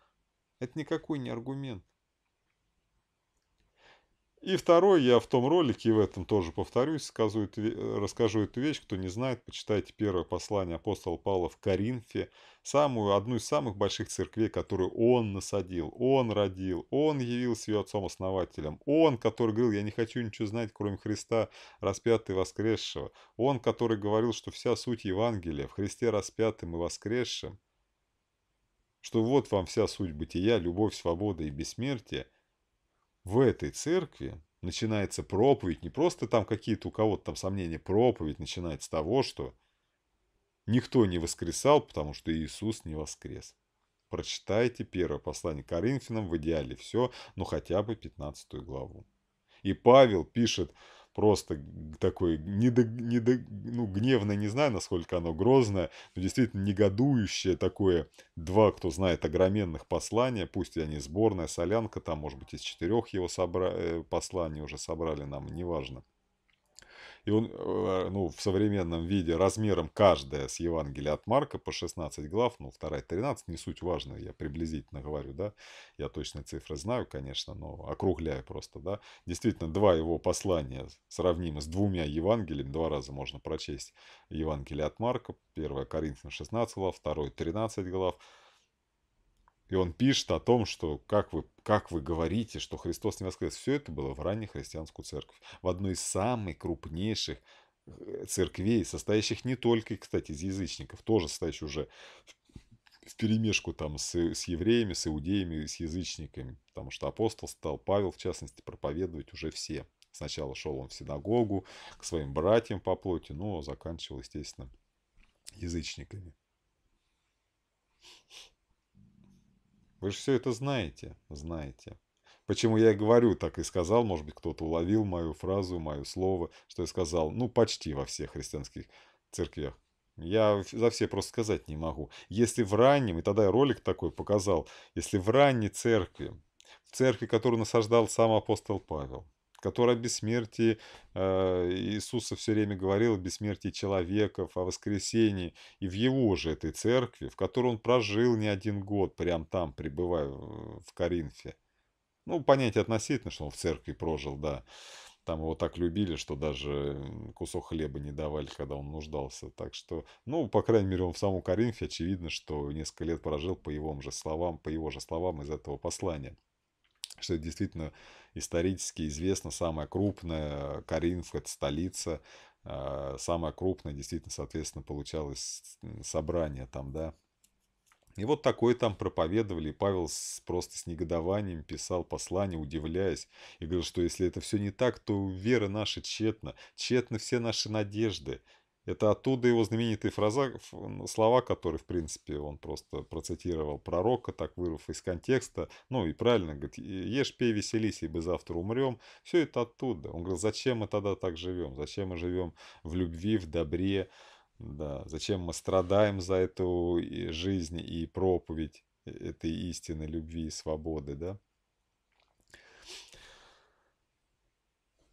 Это никакой не аргумент. И второй, я в том ролике, и в этом тоже повторюсь, скажу, э, расскажу эту вещь. Кто не знает, почитайте первое послание апостола Павла в Коринфе. Самую, одну из самых больших церквей, которую он насадил, он родил, он явился ее отцом-основателем. Он, который говорил, я не хочу ничего знать, кроме Христа, распятого и воскресшего. Он, который говорил, что вся суть Евангелия в Христе распятым и воскресшем, Что вот вам вся суть бытия, любовь, свобода и бессмертие – в этой церкви начинается проповедь, не просто там какие-то у кого-то там сомнения, проповедь начинается с того, что никто не воскресал, потому что Иисус не воскрес. Прочитайте первое послание Коринфянам, в идеале все, но хотя бы 15 главу. И Павел пишет просто такой недо, недо, ну, гневное, не знаю, насколько оно грозное, но действительно негодующее такое, два, кто знает, огроменных послания, пусть и они сборная, солянка, там, может быть, из четырех его собра... Э, посланий уже собрали нам, неважно. И он э, ну, в современном виде размером каждая с Евангелия от Марка по 16 глав, ну, вторая 13, не суть важная, я приблизительно говорю, да, я точные цифры знаю, конечно, но округляю просто, да. Действительно, два его послания сравнимы с двумя Евангелиями, два раза можно прочесть Евангелие от Марка, 1 Коринфянам 16 глав, 2 13 глав, и он пишет о том, что как вы, как вы говорите, что Христос не воскрес. Все это было в ранней христианскую церковь. В одной из самых крупнейших э, церквей, состоящих не только, кстати, из язычников, тоже состоящих уже в перемешку там с, с евреями, с иудеями, с язычниками, потому что апостол стал Павел, в частности, проповедовать уже все. Сначала шел он в синагогу к своим братьям по плоти, но заканчивал, естественно, язычниками. Вы же все это знаете, знаете. Почему я и говорю, так и сказал, может быть, кто-то уловил мою фразу, мое слово, что я сказал, ну, почти во всех христианских церквях. Я за все просто сказать не могу. Если в раннем, и тогда я ролик такой показал, если в ранней церкви, в церкви, которую насаждал сам апостол Павел, который о бессмертии э, Иисуса все время говорил о бессмертии человеков, о воскресении. И в его же этой церкви, в которой он прожил не один год, прям там, пребывая в Коринфе. Ну, понятие относительно, что он в церкви прожил, да. Там его так любили, что даже кусок хлеба не давали, когда он нуждался. Так что, ну, по крайней мере, он в самом Коринфе, очевидно, что несколько лет прожил по его же словам, по его же словам из этого послания. Что это действительно исторически известно, самая крупная, э, Каринф – это столица, а, самая крупная, действительно, соответственно, получалось собрание там, да. И вот такое там проповедовали, и Павел с, просто с негодованием писал послание, удивляясь, и говорил, что если это все не так, то вера наша тщетна, тщетны все наши надежды, это оттуда его знаменитые фраза, слова, которые, в принципе, он просто процитировал пророка, так вырвав из контекста. Ну и правильно, говорит, ешь, пей, веселись, ибо завтра умрем. Все это оттуда. Он говорил, зачем мы тогда так живем? Зачем мы живем в любви, в добре? Да, зачем мы страдаем за эту жизнь и проповедь э, этой истины любви и свободы, да?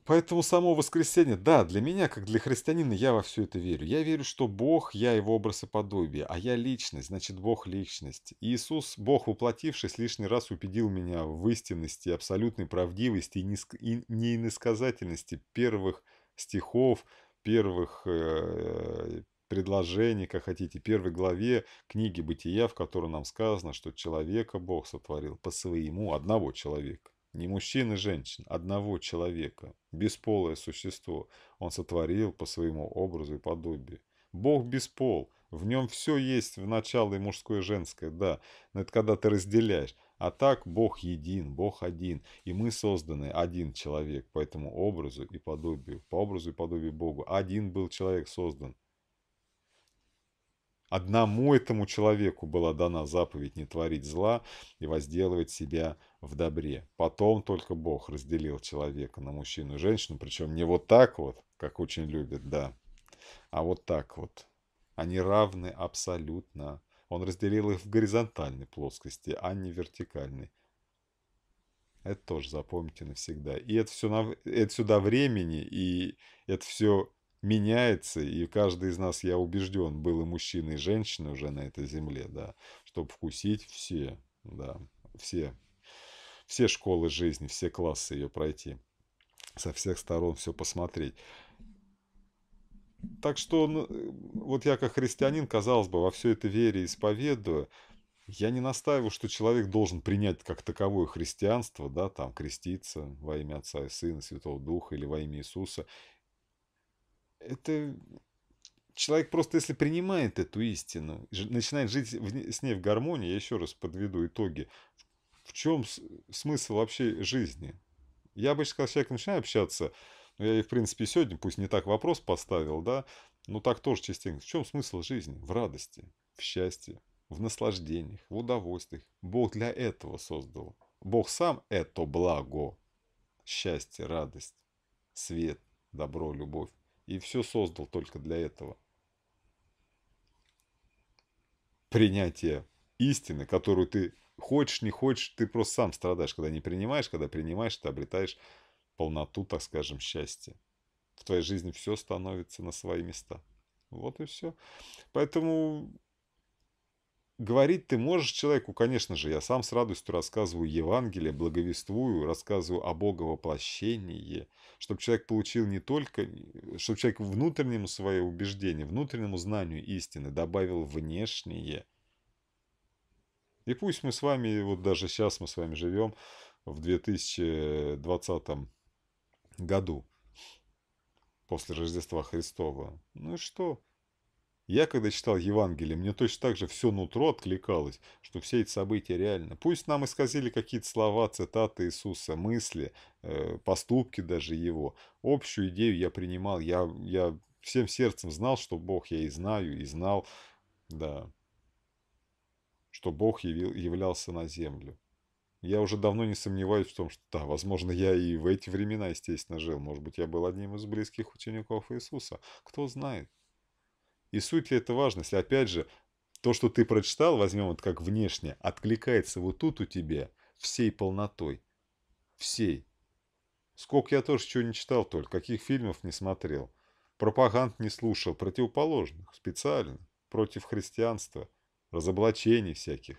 Поэтому само воскресенье, да, для меня, как для христианина, я во все это верю. Я верю, что Бог, я его образ и подобие, а я личность, значит, Бог личность. И Иисус, Бог воплотившись, лишний раз убедил меня в истинности, абсолютной правдивости и, ниск... и неиносказательности первых стихов, первых э, предложений, как хотите, первой главе книги «Бытия», в которой нам сказано, что человека Бог сотворил по своему одного человека. Не мужчин и женщин, одного человека, бесполое существо, он сотворил по своему образу и подобию. Бог беспол, в нем все есть в начале мужское и женское, да, но это когда ты разделяешь. А так Бог един, Бог один, и мы созданы один человек по этому образу и подобию, по образу и подобию Богу. Один был человек создан, Одному этому человеку была дана заповедь не творить зла и возделывать себя в добре. Потом только Бог разделил человека на мужчину и женщину, причем не вот так вот, как очень любят, да, а вот так вот. Они равны абсолютно. Он разделил их в горизонтальной плоскости, а не вертикальной. Это тоже запомните навсегда. И это все, на... это все до времени, и это все меняется, и каждый из нас, я убежден, был и мужчина, и женщина уже на этой земле, да, чтобы вкусить все, да, все, все школы жизни, все классы ее пройти, со всех сторон все посмотреть. Так что, ну, вот я как христианин, казалось бы, во все это вере исповедую, я не настаиваю, что человек должен принять как таковое христианство, да, там, креститься во имя Отца и Сына, Святого Духа или во имя Иисуса, это человек просто, если принимает эту истину, начинает жить в, с ней в гармонии, я еще раз подведу итоги, в чем смысл вообще жизни? Я обычно, когда с человеком общаться, ну, я и, в принципе, сегодня, пусть не так вопрос поставил, да, но так тоже частенько. В чем смысл жизни? В радости, в счастье, в наслаждениях, в удовольствиях. Бог для этого создал. Бог сам это благо. Счастье, радость, свет, добро, любовь и все создал только для этого. Принятие истины, которую ты хочешь, не хочешь, ты просто сам страдаешь, когда не принимаешь, когда принимаешь, ты обретаешь полноту, так скажем, счастья. В твоей жизни все становится на свои места. Вот и все. Поэтому Говорить ты можешь человеку, конечно же, я сам с радостью рассказываю Евангелие, благовествую, рассказываю о Боговоплощении, чтобы человек получил не только, э, чтобы человек внутреннему свое убеждение, внутреннему знанию истины добавил внешнее. И пусть мы с вами, вот даже сейчас мы с вами живем в 2020 году, после Рождества Христова. Ну и что? Я, когда читал Евангелие, мне точно так же все нутро откликалось, что все эти события реальны. Пусть нам исказили какие-то слова, цитаты Иисуса, мысли, э, поступки даже его. Общую идею я принимал, я, я всем сердцем знал, что Бог я и знаю, и знал, да, что Бог явил, являлся на землю. Я уже давно не сомневаюсь в том, что да, возможно, я и в эти времена, естественно, жил. Может быть, я был одним из близких учеников Иисуса. Кто знает. И суть ли это важно, если опять же то, что ты прочитал, возьмем вот как внешне, откликается вот тут у тебя всей полнотой. Всей. Сколько я тоже чего не читал только, каких фильмов не смотрел. Пропаганд не слушал, противоположных, специально, против христианства, разоблачений всяких.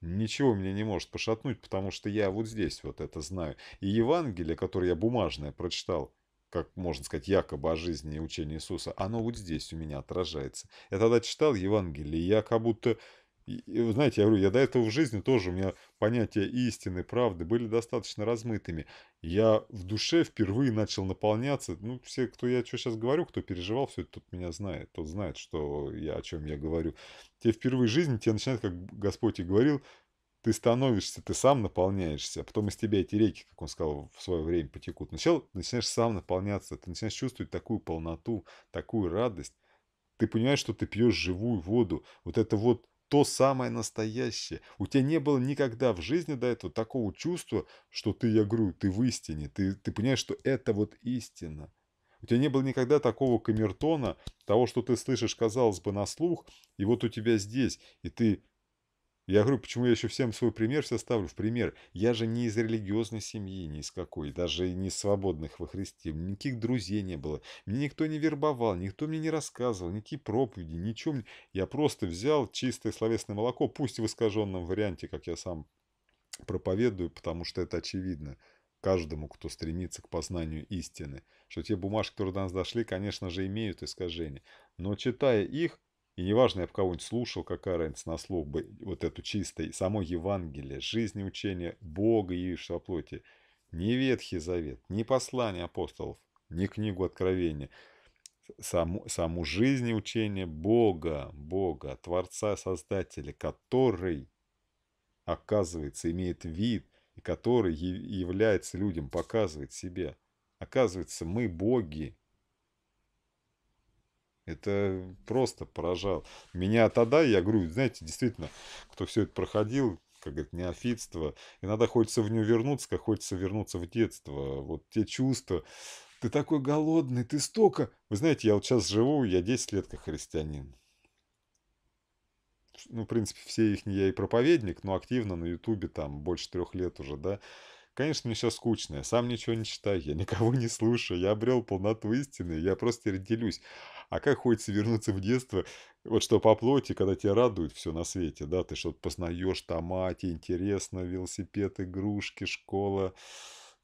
Ничего меня не может пошатнуть, потому что я вот здесь вот это знаю. И Евангелие, которое я бумажное прочитал, как можно сказать, якобы о жизни и учении Иисуса, оно вот здесь у меня отражается. Я тогда читал Евангелие, я как будто, знаете, я говорю, я до этого в жизни тоже, у меня понятия истины, правды были достаточно размытыми. Я в душе впервые начал наполняться. Ну, все, кто я что сейчас говорю, кто переживал, все это тут меня знает, тот знает, что я, о чем я говорю. Тебе впервые в жизни, тебе начинает, как Господь и говорил, ты становишься, ты сам наполняешься, а потом из тебя эти реки, как он сказал, в свое время потекут. Сначала начинаешь сам наполняться, ты начинаешь чувствовать такую полноту, такую радость. Ты понимаешь, что ты пьешь живую воду. Вот это вот то самое настоящее. У тебя не было никогда в жизни до этого такого чувства, что ты, я говорю, ты в истине. Ты, ты понимаешь, что это вот истина. У тебя не было никогда такого камертона, того, что ты слышишь, казалось бы, на слух, и вот у тебя здесь, и ты я говорю, почему я еще всем свой пример все ставлю в пример. Я же не из религиозной семьи, ни из какой, даже не из свободных во Христе. Никаких друзей не было. Меня никто не вербовал, никто мне не рассказывал, никакие проповеди, ничем. Я просто взял чистое словесное молоко, пусть в искаженном варианте, как я сам проповедую, потому что это очевидно каждому, кто стремится к познанию истины. Что те бумажки, которые до нас дошли, конечно же, имеют искажения. Но читая их, и неважно, я бы кого-нибудь слушал, какая разница на слух бы вот эту чистой, само Евангелие, жизнь и учение Бога, явившего плоти, ни Ветхий Завет, ни послание апостолов, ни книгу Откровения, саму, саму жизнь и учение Бога, Бога, Творца, Создателя, который, оказывается, имеет вид, и который является людям, показывает себя. Оказывается, мы боги, это просто поражало. Меня тогда, я говорю, знаете, действительно, кто все это проходил, как говорят, неофитство. Иногда хочется в нее вернуться, как хочется вернуться в детство. Вот те чувства. Ты такой голодный, ты столько... Вы знаете, я вот сейчас живу, я 10 лет как христианин. Ну, в принципе, все их не я и проповедник, но активно на Ютубе там больше трех лет уже, да. Конечно, мне сейчас скучно, я сам ничего не читаю, я никого не слушаю, я обрел полноту истины, я просто делюсь. А как хочется вернуться в детство, вот что по плоти, когда тебя радует все на свете, да, ты что-то познаешь, томате, интересно, велосипед, игрушки, школа,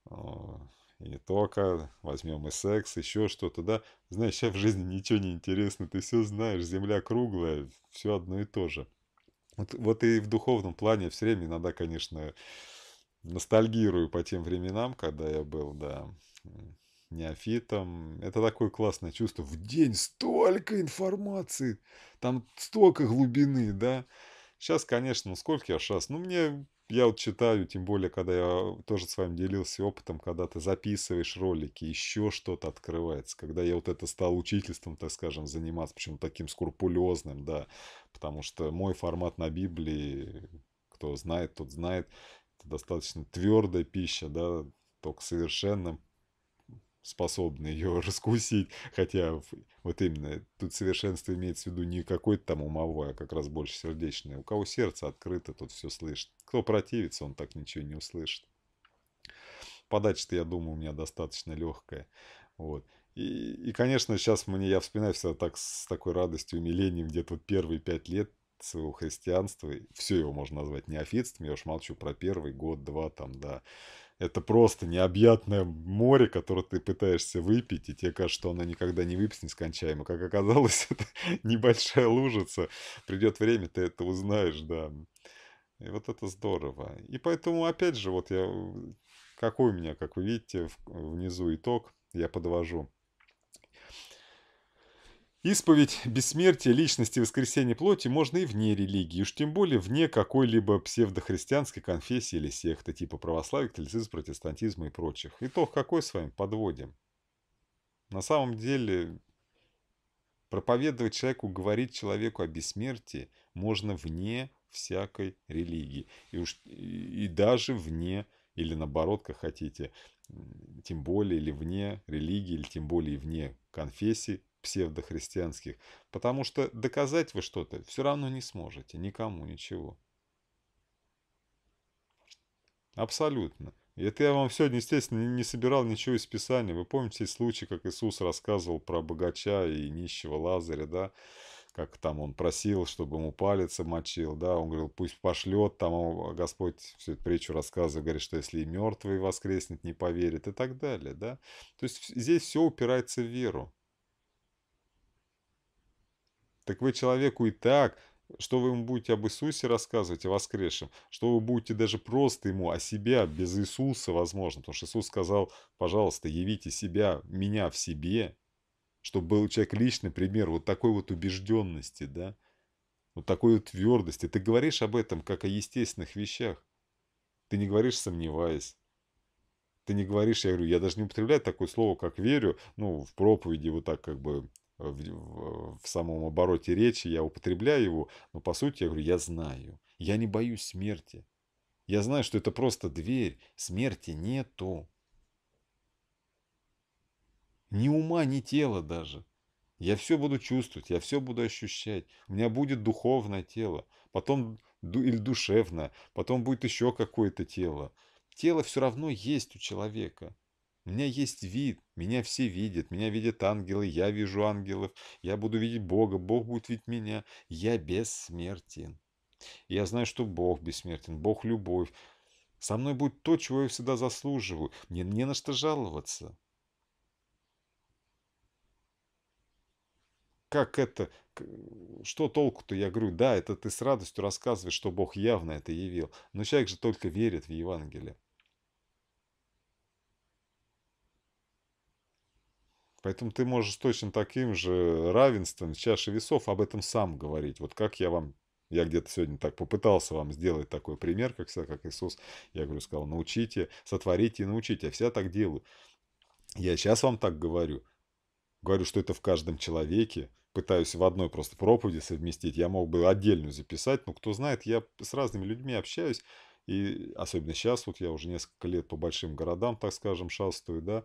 а, и не только, возьмем и секс, еще что-то, да. Знаешь, сейчас в жизни ничего не интересно, ты все знаешь, земля круглая, все одно и то же. Вот, вот и в духовном плане все время иногда, конечно, ностальгирую по тем временам, когда я был, да, неофитом. Это такое классное чувство. В день столько информации, там столько глубины, да. Сейчас, конечно, ну сколько я сейчас? Ну, мне, я вот читаю, тем более, когда я тоже с вами делился опытом, когда ты записываешь ролики, еще что-то открывается. Когда я вот это стал учительством, так скажем, заниматься, причем таким скрупулезным, да, потому что мой формат на Библии кто знает, тот знает достаточно твердая пища, да, только совершенно способны ее <laughs> раскусить, хотя вот именно тут совершенство имеется в виду не какой то там умовое, а как раз больше сердечное. У кого сердце открыто, тот все слышит. Кто противится, он так ничего не услышит. Подача-то, я думаю, у меня достаточно легкая. Вот. И, и, конечно, сейчас мне, я вспоминаю всегда так с такой радостью, умилением, где-то вот первые пять лет своего христианства, все его можно назвать неофитством, я уж молчу про первый год-два там, да. Это просто необъятное море, которое ты пытаешься выпить, и тебе кажется, что оно никогда не выпьется нескончаемо. Как оказалось, <laughs> это небольшая лужица. Придет время, ты это узнаешь, да. И вот это здорово. И поэтому, опять же, вот я... Какой у меня, как вы видите, внизу итог я подвожу. Исповедь бессмертия личности воскресения плоти можно и вне религии, уж тем более вне какой-либо псевдохристианской конфессии или секты типа православия, католицизма, протестантизма и прочих. Итог какой с вами подводим? На самом деле, проповедовать человеку, говорить человеку о бессмертии можно вне всякой религии. И, уж, и даже вне, или наоборот, как хотите, тем более, или вне религии, или тем более и вне конфессии, псевдохристианских, потому что доказать вы что-то все равно не сможете, никому ничего. Абсолютно. И это я вам сегодня, естественно, не собирал ничего из Писания. Вы помните случай, как Иисус рассказывал про богача и нищего Лазаря, да? Как там он просил, чтобы ему палец мочил, да? Он говорил, пусть пошлет, там Господь всю эту притчу рассказывает, говорит, что если и мертвый воскреснет, не поверит и так далее, да? То есть здесь все упирается в веру. Так вы человеку и так, что вы ему будете об Иисусе рассказывать, о воскресшем, что вы будете даже просто ему о себя, без Иисуса, возможно. Потому что Иисус сказал, пожалуйста, явите себя, меня в себе, чтобы был человек личный пример вот такой вот убежденности, да, вот такой вот твердости. Ты говоришь об этом как о естественных вещах. Ты не говоришь, сомневаясь. Ты не говоришь, я говорю, я даже не употребляю такое слово, как верю, ну, в проповеди вот так как бы в, в самом обороте речи, я употребляю его, но по сути я говорю, я знаю, я не боюсь смерти. Я знаю, что это просто дверь, смерти нету. Ни ума, ни тела даже. Я все буду чувствовать, я все буду ощущать. У меня будет духовное тело, потом или душевное, потом будет еще какое-то тело. Тело все равно есть у человека меня есть вид, меня все видят, меня видят ангелы, я вижу ангелов, я буду видеть Бога, Бог будет видеть меня, я бессмертен. я знаю, что Бог бессмертен, Бог – любовь. Со мной будет то, чего я всегда заслуживаю, мне не на что жаловаться. Как это, что толку-то? Я говорю, да, это ты с радостью рассказываешь, что Бог явно это явил, но человек же только верит в Евангелие. Поэтому ты можешь точно таким же равенством с чашей весов об этом сам говорить. Вот как я вам, я где-то сегодня так попытался вам сделать такой пример, как, всегда, как Иисус, я говорю, сказал, научите, сотворите и научите. Я а вся так делаю. Я сейчас вам так говорю. Говорю, что это в каждом человеке. Пытаюсь в одной просто проповеди совместить. Я мог бы отдельную записать, но кто знает, я с разными людьми общаюсь. И особенно сейчас, вот я уже несколько лет по большим городам, так скажем, шастаю, да,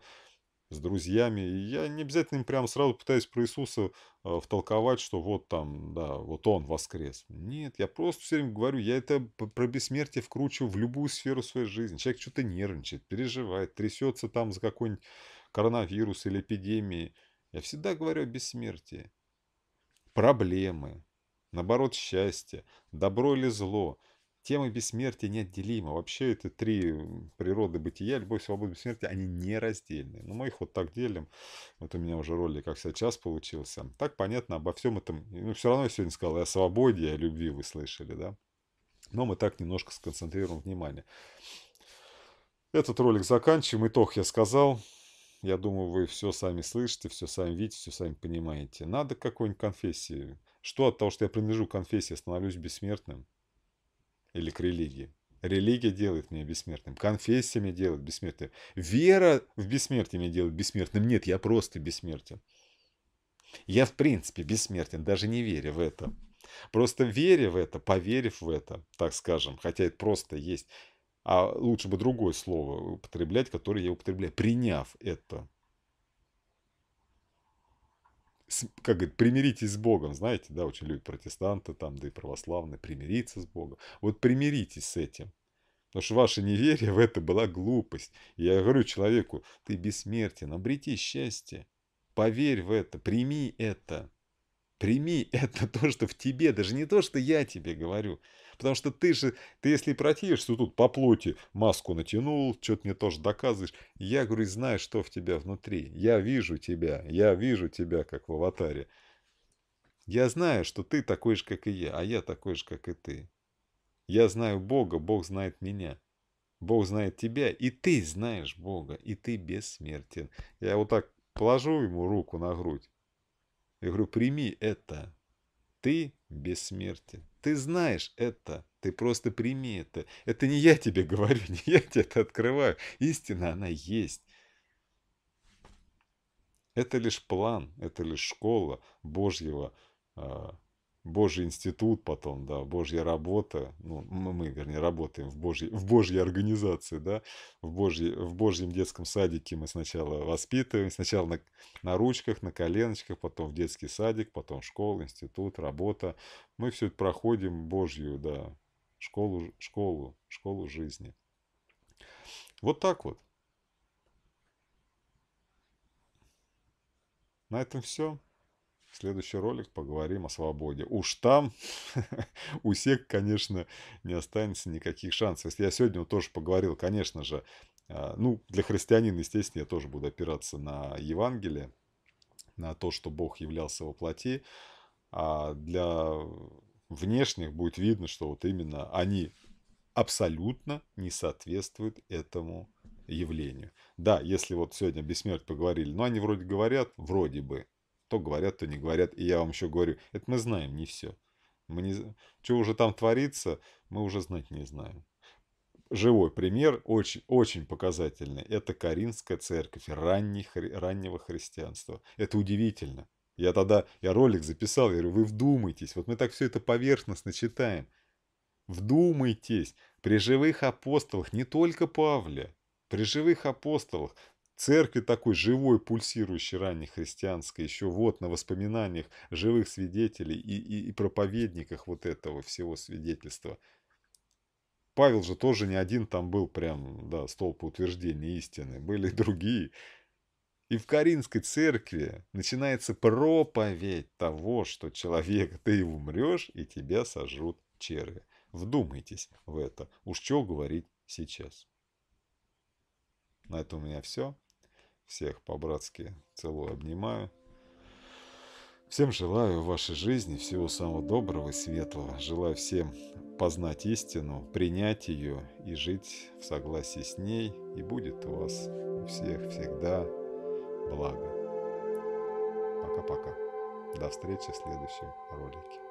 с друзьями. И я не обязательно им прям сразу пытаюсь про Иисуса э, втолковать, что вот там, да, вот он воскрес. Нет, я просто все время говорю, я это про бессмертие вкручиваю в любую сферу своей жизни. Человек что-то нервничает, переживает, трясется там за какой-нибудь коронавирус или эпидемии. Я всегда говорю о бессмертии. Проблемы, наоборот, счастье, добро или зло – Темы бессмертия неотделимы. Вообще это три природы бытия, любовь, свобода, бессмертие, они нераздельны. Но мы их вот так делим. Вот у меня уже ролик, как сейчас получился. Так понятно обо всем этом. Ну, все равно я сегодня сказал я о свободе, и о любви вы слышали, да? Но мы так немножко сконцентрируем внимание. Этот ролик заканчиваем. Итог я сказал. Я думаю, вы все сами слышите, все сами видите, все сами понимаете. Надо какой-нибудь конфессии. Что от того, что я принадлежу конфессии, становлюсь бессмертным? или к религии. Религия делает меня бессмертным, конфессия меня делает бессмертным, вера в бессмертие меня делает бессмертным. Нет, я просто бессмертен. Я в принципе бессмертен, даже не веря в это. Просто веря в это, поверив в это, так скажем, хотя это просто есть, а лучше бы другое слово употреблять, которое я употребляю, приняв это как говорит, примиритесь с Богом, знаете, да, очень любят протестанты там, да и православные, примириться с Богом. Вот примиритесь с этим. Потому что ваше неверие в это была глупость. И я говорю человеку, ты бессмертен, обрети счастье. Поверь в это, прими это. Прими это <laughs> то, что в тебе, даже не то, что я тебе говорю. Потому что ты же, ты если противишься, тут по плоти маску натянул, что-то мне тоже доказываешь. Я говорю, знаю, что в тебя внутри. Я вижу тебя, я вижу тебя, как в аватаре. Я знаю, что ты такой же, как и я, а я такой же, как и ты. Я знаю Бога, Бог знает меня. Бог знает тебя, и ты знаешь Бога, и ты бессмертен. Я вот так положу ему руку на грудь. Я говорю, прими это, ты бессмертен. Ты знаешь это. Ты просто прими это. Это не я тебе говорю, <laughs> не я тебе это открываю. Истина, она есть. Это лишь план, это лишь школа Божьего а, Божий институт потом, да, Божья работа, ну, мы, вернее, работаем в Божьей, в Божьей организации, да, в, Божьей, в Божьем детском садике мы сначала воспитываем, сначала на, на ручках, на коленочках, потом в детский садик, потом школа, институт, работа. Мы все это проходим Божью, да, школу, школу, школу жизни. Вот так вот. На этом все следующий ролик поговорим о свободе. Уж там <laughs> у всех, конечно, не останется никаких шансов. Если я сегодня тоже поговорил, конечно же, а, ну, для христианина, естественно, я тоже буду опираться на Евангелие, на то, что Бог являлся во плоти, а для внешних будет видно, что вот именно они абсолютно не соответствуют этому явлению. Да, если вот сегодня бессмерть поговорили, но они вроде говорят, вроде бы, то говорят, то не говорят. И я вам еще говорю, это мы знаем не все. Мы не... Что уже там творится, мы уже знать не знаем. Живой пример, очень, очень показательный, это Каринская церковь ранней, раннего христианства. Это удивительно. Я тогда, я ролик записал, я говорю, вы вдумайтесь, вот мы так все это поверхностно читаем. Вдумайтесь, при живых апостолах, не только Павле, при живых апостолах церкви такой живой, пульсирующей раннехристианской, еще вот на воспоминаниях живых свидетелей и, и, и проповедниках вот этого всего свидетельства. Павел же тоже не один там был прям, да, столб утверждения истины, были и другие. И в Каринской церкви начинается проповедь того, что человек, <laughs> ты умрешь, и тебя сожрут черви. Вдумайтесь в это. Уж что говорить сейчас. На этом у меня все. Всех по-братски целую, обнимаю. Всем желаю в вашей жизни всего самого доброго и светлого. Желаю всем познать истину, принять ее и жить в согласии с ней. И будет у вас у всех всегда благо. Пока-пока. До встречи в следующем ролике.